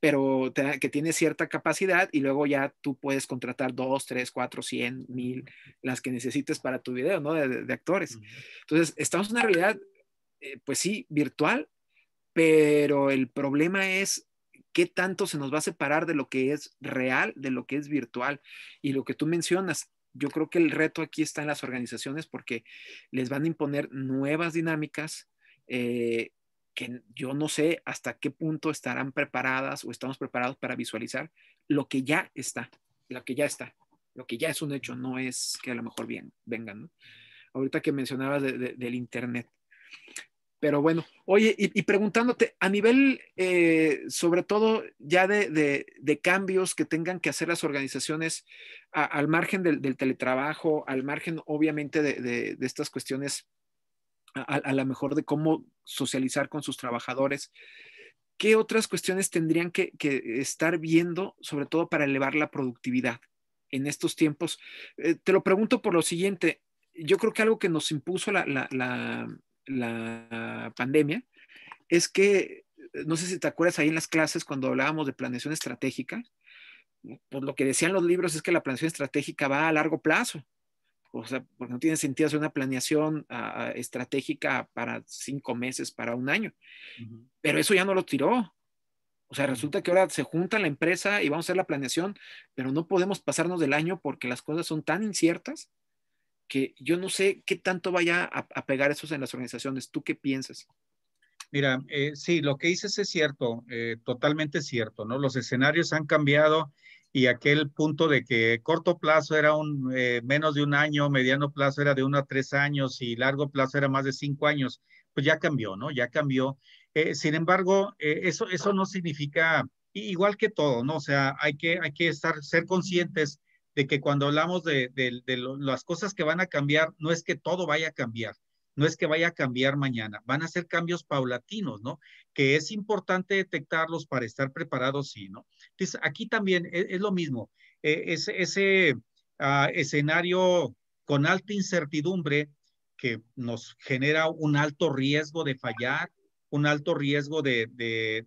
pero que tiene cierta capacidad y luego ya tú puedes contratar dos, tres, cuatro, cien, mil, las que necesites para tu video, ¿no? De, actores. Entonces, estamos en una realidad, eh, pues sí, virtual, pero el problema es qué tanto se nos va a separar de lo que es real, de lo que es virtual. Y lo que tú mencionas, yo creo que el reto aquí está en las organizaciones porque les van a imponer nuevas dinámicas. Eh, que yo no sé hasta qué punto estarán preparadas o estamos preparados para visualizar lo que ya está, lo que ya está, lo que ya es un hecho, no es que a lo mejor bien, vengan. Ahorita que mencionabas del Internet, pero bueno, oye, y, preguntándote, a nivel, eh, sobre todo ya de, cambios que tengan que hacer las organizaciones al margen del, teletrabajo, al margen obviamente de, estas cuestiones, a, a lo mejor de cómo socializar con sus trabajadores, ¿qué otras cuestiones tendrían que, estar viendo, sobre todo para elevar la productividad en estos tiempos? Eh, te lo pregunto por lo siguiente, yo creo que algo que nos impuso la la pandemia, es que, no sé si te acuerdas ahí en las clases cuando hablábamos de planeación estratégica, pues lo que decían los libros es que la planeación estratégica va a largo plazo. O sea, porque no tiene sentido hacer una planeación ah, ah, estratégica para cinco meses, para un año. Pero eso ya no lo tiró. O sea, resulta que ahora se junta la empresa y vamos a hacer la planeación, pero no podemos pasarnos del año porque las cosas son tan inciertas que yo no sé qué tanto vaya a, pegar eso en las organizaciones. ¿Tú qué piensas? Mira, eh, sí, lo que dices es cierto, eh, totalmente cierto, ¿no? Los escenarios han cambiado y aquel punto de que corto plazo era un, eh, menos de un año, mediano plazo era de uno a tres años y largo plazo era más de cinco años, pues ya cambió, ¿no? Ya cambió. sin embargo, eso, eso no significa, igual que todo, ¿no? O sea, hay que, hay que estar, ser conscientes de que cuando hablamos de, las cosas que van a cambiar, no es que todo vaya a cambiar, no es que vaya a cambiar mañana, van a ser cambios paulatinos, ¿no? Que es importante detectarlos para estar preparados, sí, ¿no? Entonces, aquí también e, es, lo mismo, e, ese, ah, escenario con alta incertidumbre que nos genera un alto riesgo de fallar, un alto riesgo de,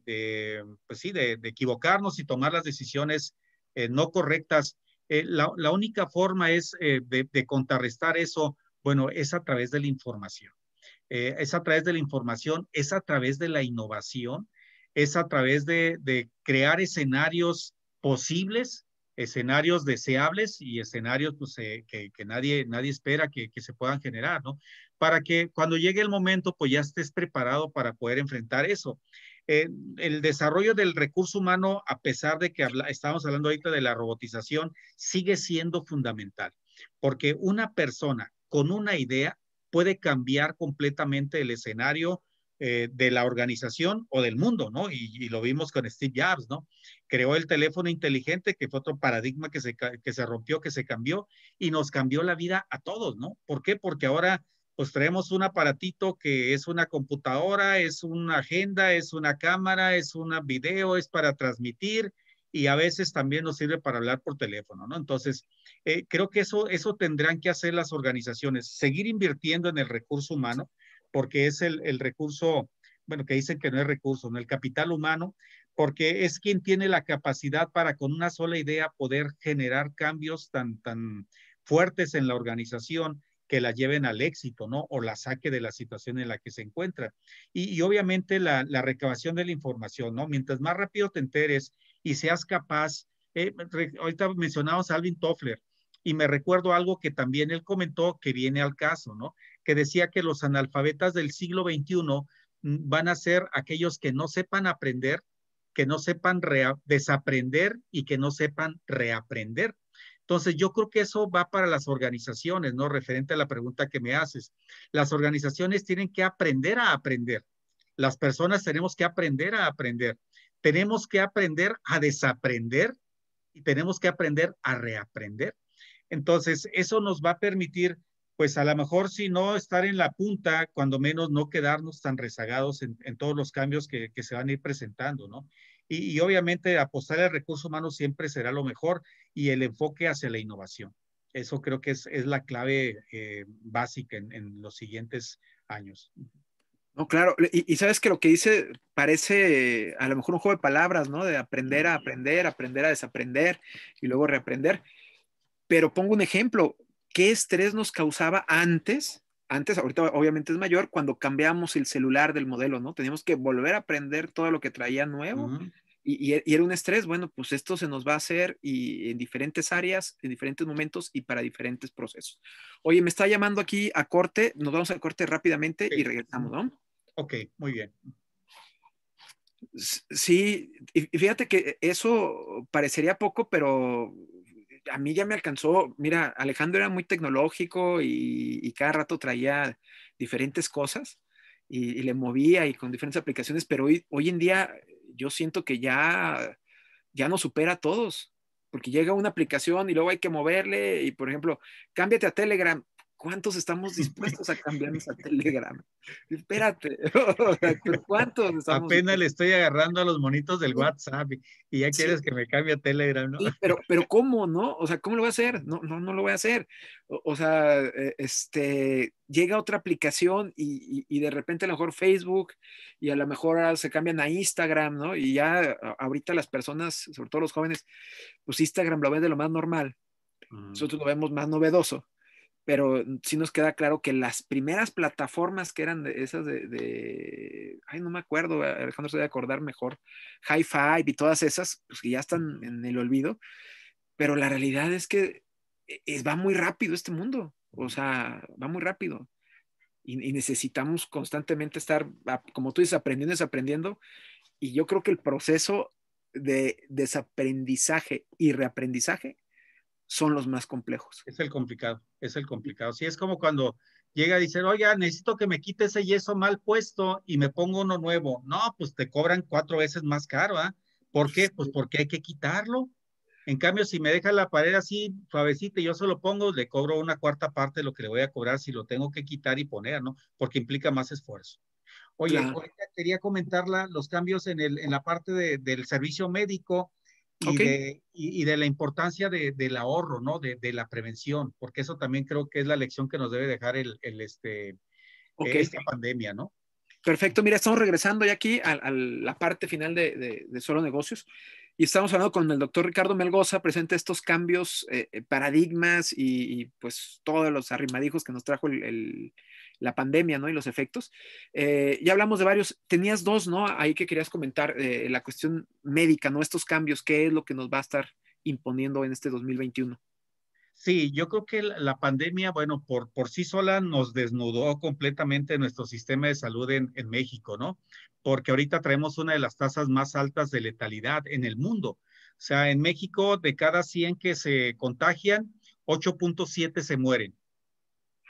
pues sí, de, equivocarnos y tomar las decisiones eh, no correctas eh, la, única forma es eh, de, contrarrestar eso, bueno, es a través de la información. Eh, es a través de la información, es a través de la innovación, es a través de, crear escenarios posibles, escenarios deseables y escenarios pues, que, nadie, nadie espera que, que, se puedan generar, ¿no? Para que cuando llegue el momento, pues ya estés preparado para poder enfrentar eso. Eh, el desarrollo del recurso humano, a pesar de que estamos hablando ahorita de la robotización, sigue siendo fundamental, porque una persona con una idea puede cambiar completamente el escenario eh, de la organización o del mundo, ¿no? Y, lo vimos con Steve Jobs, ¿no? Creó el teléfono inteligente, que fue otro paradigma que se, que se rompió, que se cambió, y nos cambió la vida a todos, ¿no? ¿Por qué? Porque ahora pues traemos un aparatito que es una computadora, es una agenda, es una cámara, es un video, es para transmitir y a veces también nos sirve para hablar por teléfono, ¿no? Entonces, eh, creo que eso, eso tendrán que hacer las organizaciones, seguir invirtiendo en el recurso humano, porque es el, recurso, bueno, que dicen que no es recurso, no el capital humano, porque es quien tiene la capacidad para con una sola idea poder generar cambios tan, tan fuertes en la organización, que la lleven al éxito, ¿no? O la saque de la situación en la que se encuentra. Y, obviamente la, la, recabación de la información, ¿no? Mientras más rápido te enteres y seas capaz, eh, ahorita mencionamos a Alvin Toffler, y me recuerdo algo que también él comentó que viene al caso, ¿no? Que decía que los analfabetas del siglo XXI van a ser aquellos que no sepan aprender, que no sepan desaprender y que no sepan reaprender. Entonces, yo creo que eso va para las organizaciones, ¿no? Referente a la pregunta que me haces. Las organizaciones tienen que aprender a aprender. Las personas tenemos que aprender a aprender. Tenemos que aprender a desaprender y tenemos que aprender a reaprender. Entonces, eso nos va a permitir, pues a lo mejor si no estar en la punta, cuando menos no quedarnos tan rezagados en, todos los cambios que, que, se van a ir presentando, ¿no? y, obviamente apostar al recurso humano siempre será lo mejor y el enfoque hacia la innovación. Eso creo que es, la clave eh, básica en, los siguientes años. No, claro, y, sabes que lo que dice parece a lo mejor un juego de palabras, ¿no? De aprender a aprender, aprender a desaprender y luego reaprender. Pero pongo un ejemplo, ¿qué estrés nos causaba antes? Antes, ahorita obviamente es mayor, cuando cambiamos el celular del modelo, ¿no? Teníamos que volver a aprender todo lo que traía nuevo. Y, era un estrés, bueno, pues esto se nos va a hacer y en diferentes áreas, en diferentes momentos y para diferentes procesos. Oye, me está llamando aquí a corte, nos vamos a corte rápidamente y regresamos, ¿no? Ok, muy bien. Sí, y fíjate que eso parecería poco, pero a mí ya me alcanzó. Mira, Alejandro era muy tecnológico y, cada rato traía diferentes cosas y, y, le movía y con diferentes aplicaciones, pero hoy, hoy en día yo siento que ya, ya no supera a todos, porque llega una aplicación y luego hay que moverle y, por ejemplo, cámbiate a Telegram. ¿Cuántos estamos dispuestos a cambiarnos a Telegram? Espérate, ¿cuántos estamos? Apenas le estoy agarrando a los monitos del WhatsApp y, ya quieres que me cambie a Telegram, ¿no? Sí, pero, pero ¿cómo, no? O sea, ¿cómo lo voy a hacer? No, no, no lo voy a hacer. O, sea, eh, este, llega otra aplicación y, de repente a lo mejor Facebook y a lo mejor se cambian a Instagram, ¿no? Y ya ahorita las personas, sobre todo los jóvenes, pues Instagram lo ven de lo más normal. Mm. Nosotros lo vemos más novedoso pero sí nos queda claro que las primeras plataformas que eran de esas de, ay, no me acuerdo, eh, Alejandro se debe acordar mejor, High Five y todas esas, pues, que ya están en el olvido, pero la realidad es que eh, es, va muy rápido este mundo, o sea, va muy rápido. Y, y necesitamos constantemente estar, como tú dices, aprendiendo y desaprendiendo. Y yo creo que el proceso de desaprendizaje y reaprendizaje son los más complejos. Es el complicado, es el complicado. si es como cuando llega y dice, oiga, necesito que me quite ese yeso mal puesto y me pongo uno nuevo. No, pues te cobran cuatro veces más caro, ¿ah? ¿Por qué? Pues porque hay que quitarlo. En cambio, si me deja la pared así suavecita y yo solo pongo, le cobro una cuarta parte de lo que le voy a cobrar si lo tengo que quitar y poner, ¿no? Porque implica más esfuerzo. Oye, quería comentar los cambios en, el, en la parte del servicio médico y, de, la importancia del ahorro, ¿no? De, la prevención, porque eso también creo que es la lección que nos debe dejar el, este, esta pandemia, ¿no? Perfecto, mira, estamos regresando ya aquí a, la parte final de, Solo Negocios y estamos hablando con el doctor Ricardo Melgoza, presenta estos cambios, eh, eh, paradigmas y, pues todos los arrimadijos que nos trajo el la pandemia, ¿no? Y los efectos. Eh, ya hablamos de varios, tenías dos, ¿no? Ahí que querías comentar, eh, la cuestión médica, ¿no? Estos cambios, ¿qué es lo que nos va a estar imponiendo en este 2021? Sí, yo creo que la pandemia, bueno, por, por sí sola nos desnudó completamente nuestro sistema de salud en, en México, ¿no? Porque ahorita traemos una de las tasas más altas de letalidad en el mundo. O sea, en México, de cada 100 que se contagian, 8.7 se mueren.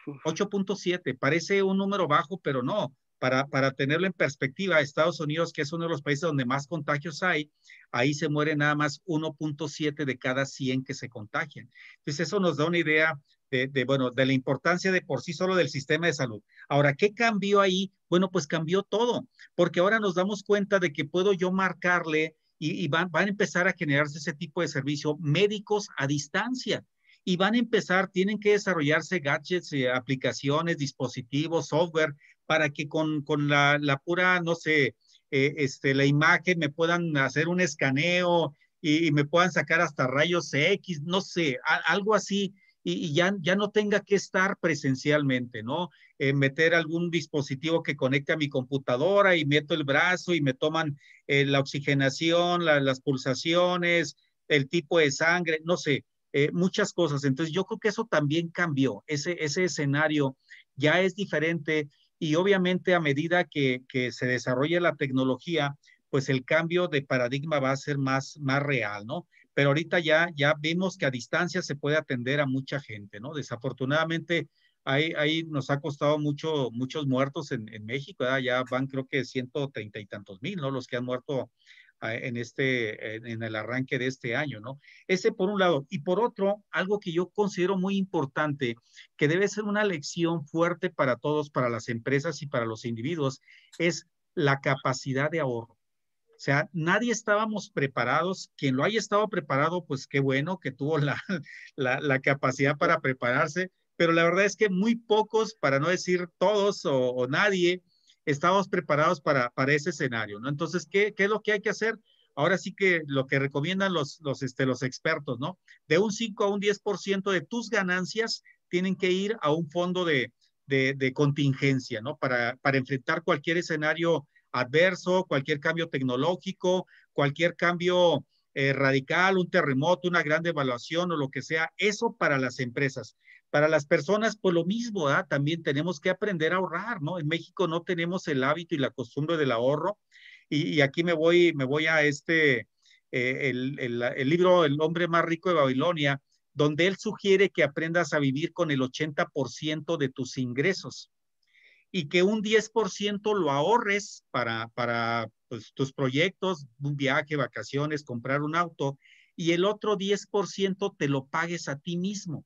8.7, parece un número bajo, pero no. Para, para tenerlo en perspectiva, Estados Unidos, que es uno de los países donde más contagios hay, ahí se muere nada más 1.7 de cada 100 que se contagian. Entonces, eso nos da una idea de, bueno, de la importancia de por sí solo del sistema de salud. Ahora, ¿qué cambió ahí? Bueno, pues cambió todo, porque ahora nos damos cuenta de que puedo yo marcarle y, y van, van, a empezar a generarse ese tipo de servicio médicos a distancia y van a empezar, tienen que desarrollarse gadgets, eh, aplicaciones, dispositivos, software, para que con, con la, la, pura, no sé, eh, este, la imagen me puedan hacer un escaneo y, me puedan sacar hasta rayos X, no sé, algo así. Y, ya, ya no tenga que estar presencialmente, ¿no? Eh, meter algún dispositivo que conecte a mi computadora y meto el brazo y me toman la oxigenación, las pulsaciones, el tipo de sangre, no sé eh, muchas cosas. Entonces yo creo que eso también cambió, ese, ese escenario ya es diferente y obviamente a medida que, se desarrolla la tecnología, pues el cambio de paradigma va a ser más, más real, ¿no? Pero ahorita ya, ya vimos que a distancia se puede atender a mucha gente, ¿no? Desafortunadamente, ahí, ahí nos ha costado mucho, muchos muertos en, en México, ya van creo que ciento treinta y tantos mil, ¿no? Los que han muerto en, este, en, el arranque de este año, ¿no? Ese por un lado. Y por otro, algo que yo considero muy importante, que debe ser una lección fuerte para todos, para las empresas y para los individuos, es la capacidad de ahorro. O sea, nadie estábamos preparados. Quien lo haya estado preparado, pues qué bueno que tuvo la, la, capacidad para prepararse, pero la verdad es que muy pocos, para no decir todos o nadie, Estamos preparados para, ese escenario, ¿no? Entonces, ¿qué, es lo que hay que hacer? Ahora sí que lo que recomiendan los, este, expertos, ¿no? De un 5 a un 10% de tus ganancias tienen que ir a un fondo de, contingencia, ¿no? Para, enfrentar cualquier escenario adverso, cualquier cambio tecnológico, cualquier cambio eh, radical, un terremoto, una gran devaluación o lo que sea, eso para las empresas. Para las personas, pues lo mismo, ¿ah? también tenemos que aprender a ahorrar, ¿no? En México no tenemos el hábito y la costumbre del ahorro. Y, aquí me voy, me voy a este, eh, el, libro El hombre más rico de Babilonia, donde él sugiere que aprendas a vivir con el 80% de tus ingresos y que un 10% lo ahorres para, pues, tus proyectos, un viaje, vacaciones, comprar un auto, y el otro 10% te lo pagues a ti mismo.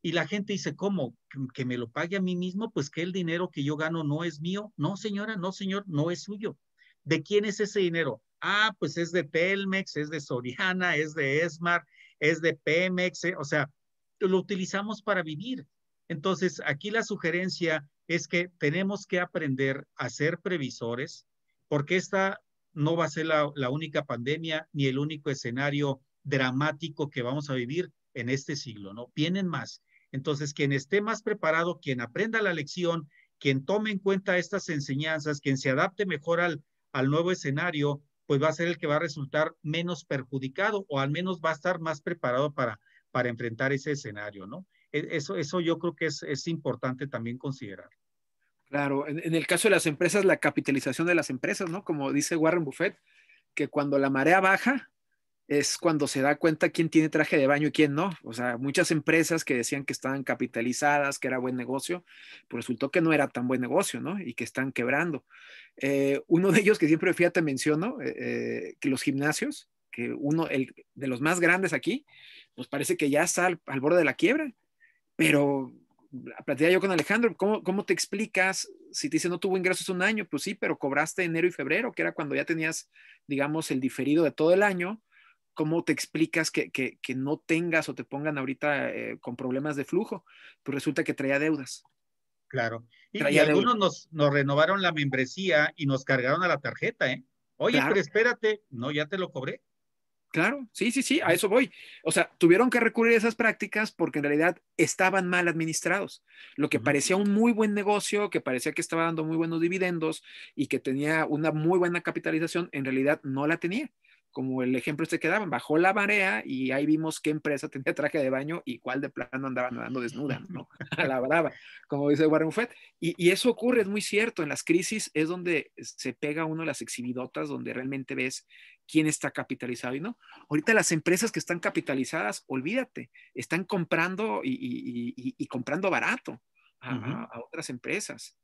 Y la gente dice, ¿cómo? ¿Que me lo pague a mí mismo? Pues que el dinero que yo gano no es mío. No, señora, no, señor, no es suyo. ¿De quién es ese dinero? Ah, pues es de Telmex, es de Soriana, es de Esmar, es de Pemex, eh, o sea, lo utilizamos para vivir. Entonces, aquí la sugerencia es que tenemos que aprender a ser previsores, porque esta no va a ser la, la única pandemia ni el único escenario dramático que vamos a vivir en este siglo, ¿no? Vienen más. Entonces, quien esté más preparado, quien aprenda la lección, quien tome en cuenta estas enseñanzas, quien se adapte mejor al, nuevo escenario, pues va a ser el que va a resultar menos perjudicado o al menos va a estar más preparado para, enfrentar ese escenario, ¿no? E, eso, eso yo creo que es, importante también considerar. Claro, en, en, el caso de las empresas, la capitalización de las empresas, ¿no? Como dice Warren Buffett, que cuando la marea baja, es cuando se da cuenta quién tiene traje de baño y quién no. O sea, muchas empresas que decían que estaban capitalizadas, que era buen negocio, pues resultó que no era tan buen negocio, ¿no? Y que están quebrando. Eh, uno de ellos que siempre, fíjate, menciono, eh, eh, que los gimnasios, que uno de los más grandes aquí, nos pues parece que ya está al, borde de la quiebra. Pero ah, platicé yo con Alejandro, ¿cómo, te explicas si te dice no tuvo ingresos un año? Pues sí, pero cobraste enero y febrero, que era cuando ya tenías, digamos, el diferido de todo el año ¿cómo te explicas que, que, no tengas o te pongan ahorita eh, con problemas de flujo? Pues resulta que traía deudas. Claro. Y, algunos nos, nos, renovaron la membresía y nos cargaron a la tarjeta, ¿eh? Oye, pero espérate, no, ya te lo cobré. Claro, sí, sí, sí, a eso voy. O sea, tuvieron que recurrir a esas prácticas porque en realidad estaban mal administrados. Lo que parecía un muy buen negocio, que parecía que estaba dando muy buenos dividendos y que tenía una muy buena capitalización, en realidad no la tenía como el ejemplo este que daban, bajó la marea y ahí vimos qué empresa tenía traje de baño y cuál de plano andaba nadando desnuda, ¿no? A la brava, como dice Warren Buffett. Y, eso ocurre, es muy cierto, en las crisis es donde se pega uno las exhibidotas, donde realmente ves quién está capitalizado y no. Ahorita las empresas que están capitalizadas, olvídate, están comprando y, comprando barato a otras empresas.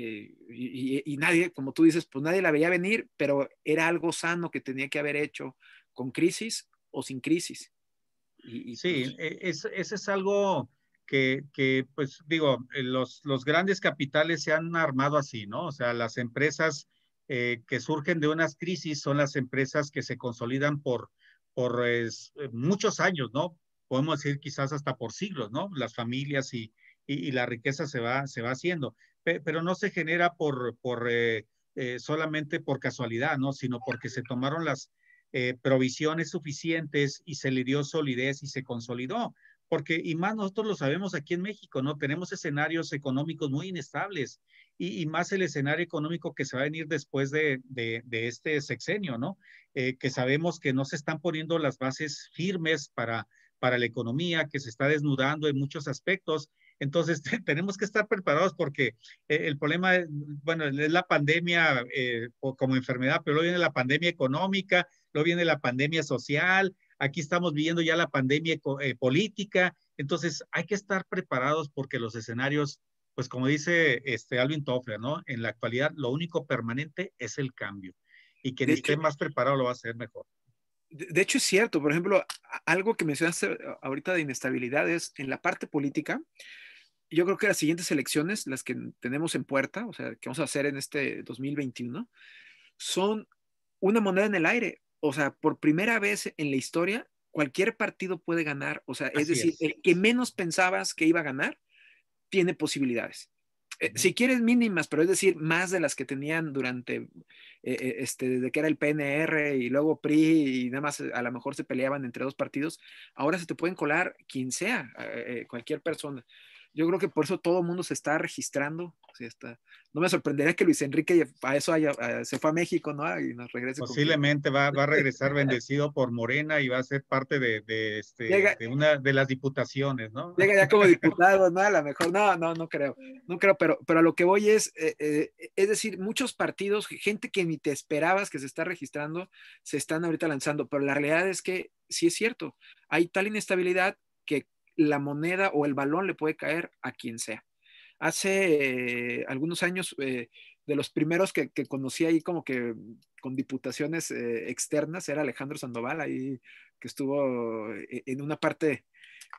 Eh, y, nadie, como tú dices, pues nadie la veía venir, pero era algo sano que tenía que haber hecho con crisis o sin crisis. Y, sí, pues e, es, ese es algo que, que, pues digo, eh, los, grandes capitales se han armado así, ¿no? O sea, las empresas eh, que surgen de unas crisis son las empresas que se consolidan por, por muchos años, ¿no? Podemos decir quizás hasta por siglos, ¿no? Las familias y, y, la riqueza se va, se va haciendo pero no se genera por, eh, eh, solamente por casualidad, ¿no? Sino porque se tomaron las eh, provisiones suficientes y se le dio solidez y se consolidó. Porque, y más nosotros lo sabemos aquí en México, ¿no? Tenemos escenarios económicos muy inestables y, más el escenario económico que se va a venir después de, este sexenio, ¿no? que sabemos que no se están poniendo las bases firmes para, para la economía, que se está desnudando en muchos aspectos entonces, tenemos que estar preparados porque eh, el problema, eh, bueno, es la pandemia eh, como enfermedad, pero luego viene la pandemia económica, luego viene la pandemia social, aquí estamos viviendo ya la pandemia eh, política, entonces hay que estar preparados porque los escenarios, pues como dice este Alvin Toffler, ¿no? En la actualidad lo único permanente es el cambio y quien esté más preparado lo va a hacer mejor. De hecho, es cierto. Por ejemplo, algo que mencionaste ahorita de inestabilidad es en la parte política yo creo que las siguientes elecciones, las que tenemos en puerta, o sea, que vamos a hacer en este 2021, son una moneda en el aire. O sea, por primera vez en la historia, cualquier partido puede ganar. O sea, es decir, el que menos pensabas que iba a ganar, tiene posibilidades. Eh, si quieres mínimas, pero es decir, más de las que tenían durante, eh, eh, este, desde que era el PNR y luego PRI y nada más, a lo mejor se peleaban entre dos partidos, ahora se te pueden colar quien sea, cualquier persona. Yo creo que por eso todo el mundo se está registrando. está. No me sorprendería que Luis Enrique a eso se fue a México, ¿no? Y nos regrese. Posiblemente va, a regresar bendecido por Morena y va a ser parte de, este, una de las diputaciones, ¿no? Llega ya como diputado, ¿no? A lo mejor, no, no, no creo. No creo, pero, pero lo que voy es, eh, eh, es decir, muchos partidos, gente que ni te esperabas que se está registrando, se están ahorita lanzando, pero la realidad es que sí es cierto. Hay tal inestabilidad que la moneda o el balón le puede caer a quien sea. Hace eh, algunos años, eh, de los primeros que, conocí ahí como que con diputaciones eh, externas, era Alejandro Sandoval, ahí que estuvo en una parte,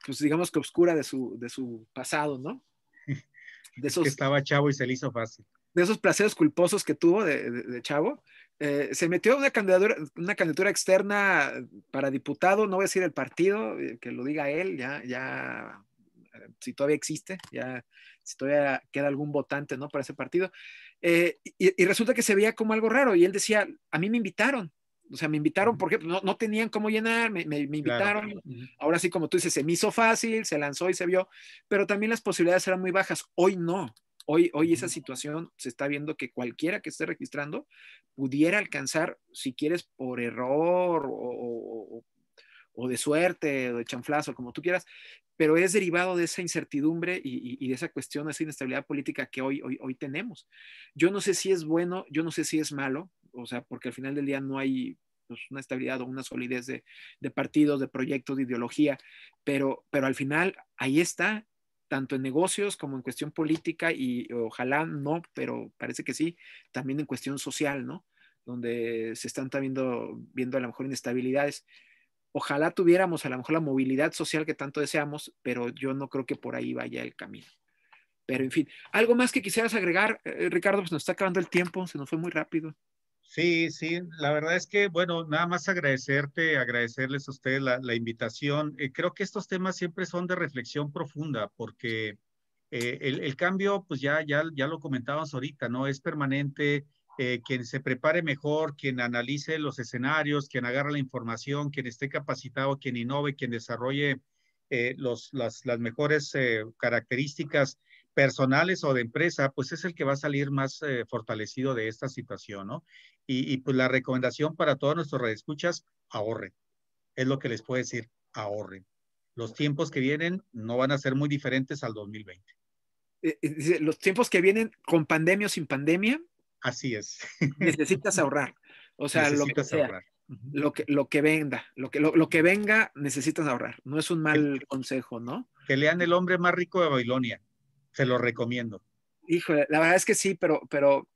pues digamos que oscura de su, pasado, ¿no? De que estaba chavo y se le hizo fácil. De esos placeres culposos que tuvo de, de chavo, eh, se metió una candidatura, una candidatura externa para diputado, no voy a decir el partido, eh, que lo diga él, ya, ya, eh, si todavía existe, ya, si todavía queda algún votante, ¿no? Para ese partido. y, resulta que se veía como algo raro y él decía, a mí me invitaron. O sea, me invitaron porque no, no tenían cómo llenar, me, invitaron. Ahora sí, como tú dices, se me hizo fácil, se lanzó y se vio, pero también las posibilidades eran muy bajas. Hoy no, Hoy, esa situación se está viendo que cualquiera que esté registrando pudiera alcanzar, si quieres, por error o, de suerte o de chanflazo, como tú quieras, pero es derivado de esa incertidumbre y, de esa cuestión, de esa inestabilidad política que hoy, hoy, hoy tenemos. Yo no sé si es bueno, yo no sé si es malo, o sea, porque al final del día no hay pues, una estabilidad o una solidez de, de, partidos, de proyectos, de ideología, pero, pero al final ahí está tanto en negocios como en cuestión política y ojalá no, pero parece que sí, también en cuestión social, ¿no? Donde se están viendo, viendo a lo mejor inestabilidades. Ojalá tuviéramos a lo mejor la movilidad social que tanto deseamos, pero yo no creo que por ahí vaya el camino. Pero en fin, algo más que quisieras agregar, eh, Ricardo, pues nos está acabando el tiempo, se nos fue muy rápido. Sí, sí, la verdad es que, bueno, nada más agradecerte, agradecerles a ustedes la, invitación. Eh, creo que estos temas siempre son de reflexión profunda porque eh, el, cambio, pues ya, ya, ya lo comentábamos ahorita, ¿no? Es permanente. Eh, quien se prepare mejor, quien analice los escenarios, quien agarra la información, quien esté capacitado, quien innove, quien desarrolle las, mejores características personales o de empresa, pues es el que va a salir más fortalecido de esta situación, ¿no? Y, pues la recomendación para todos nuestros redescuchas, ahorren. Es lo que les puedo decir, ahorren. Los tiempos que vienen no van a ser muy diferentes al 2020. Eh, eh, los tiempos que vienen con pandemia o sin pandemia. Así es. Necesitas ahorrar. O sea, lo que lo que, lo que venda, lo que, lo, que venga, necesitas ahorrar. No es un mal consejo, ¿no? Que lean El hombre más rico de Babilonia. Se lo recomiendo. Híjole, la verdad es que sí, pero, pero,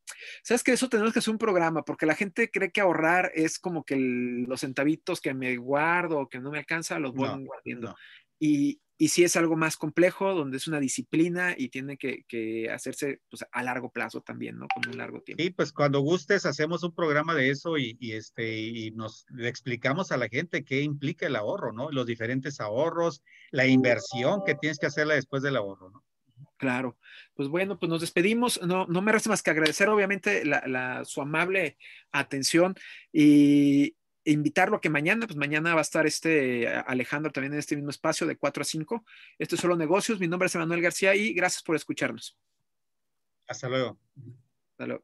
¿sabes que Eso tenemos que hacer un programa, porque la gente cree que ahorrar es como que los centavitos que me guardo que no me alcanza, los voy guardando. Y, y sí es algo más complejo, donde es una disciplina y tiene que, hacerse pues, a largo plazo también, ¿no? Con un largo tiempo. Sí, pues cuando gustes hacemos un programa de eso y, este, y nos explicamos a la gente qué implica el ahorro, ¿no? Los diferentes ahorros, la inversión que tienes que hacerla después del ahorro, ¿no? Claro. Pues bueno, pues nos despedimos. No, no me resta más que agradecer, obviamente, la, su amable atención y invitarlo a que mañana, pues mañana va a estar este Alejandro también en este mismo espacio de 4 a 5. Esto es Solo Negocios. Mi nombre es Emanuel García y gracias por escucharnos. Hasta luego. Hasta luego.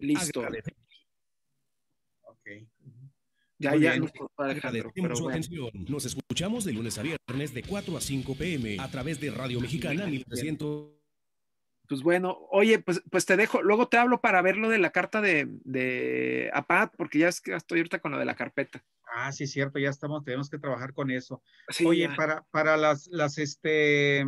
Listo. Ya, ya nos Nos escuchamos de lunes a viernes de 4 a 5 pm a través de Radio Mexicana 1300. Pues bueno, oye, pues, pues te dejo, luego te hablo para ver lo de la carta de, de APAT, porque ya estoy ahorita con lo de la carpeta. Ah, sí, cierto, ya estamos, tenemos que trabajar con eso. oye, para, para las, las, este,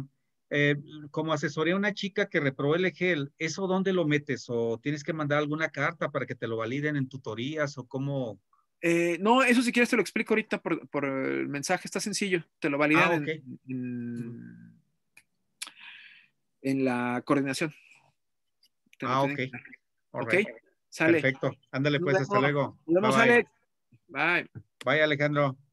eh, como asesoría a una chica que reprobó el EGEL, ¿eso dónde lo metes? ¿O tienes que mandar alguna carta para que te lo validen en tutorías? ¿O cómo, eh, no, eso si quieres te lo explico ahorita por, el mensaje, está sencillo, te lo validan ah, en, la coordinación. ah, ok. sale. Perfecto, ándale pues, hasta luego. Nos vemos, Alex. Bye. Bye, Alejandro.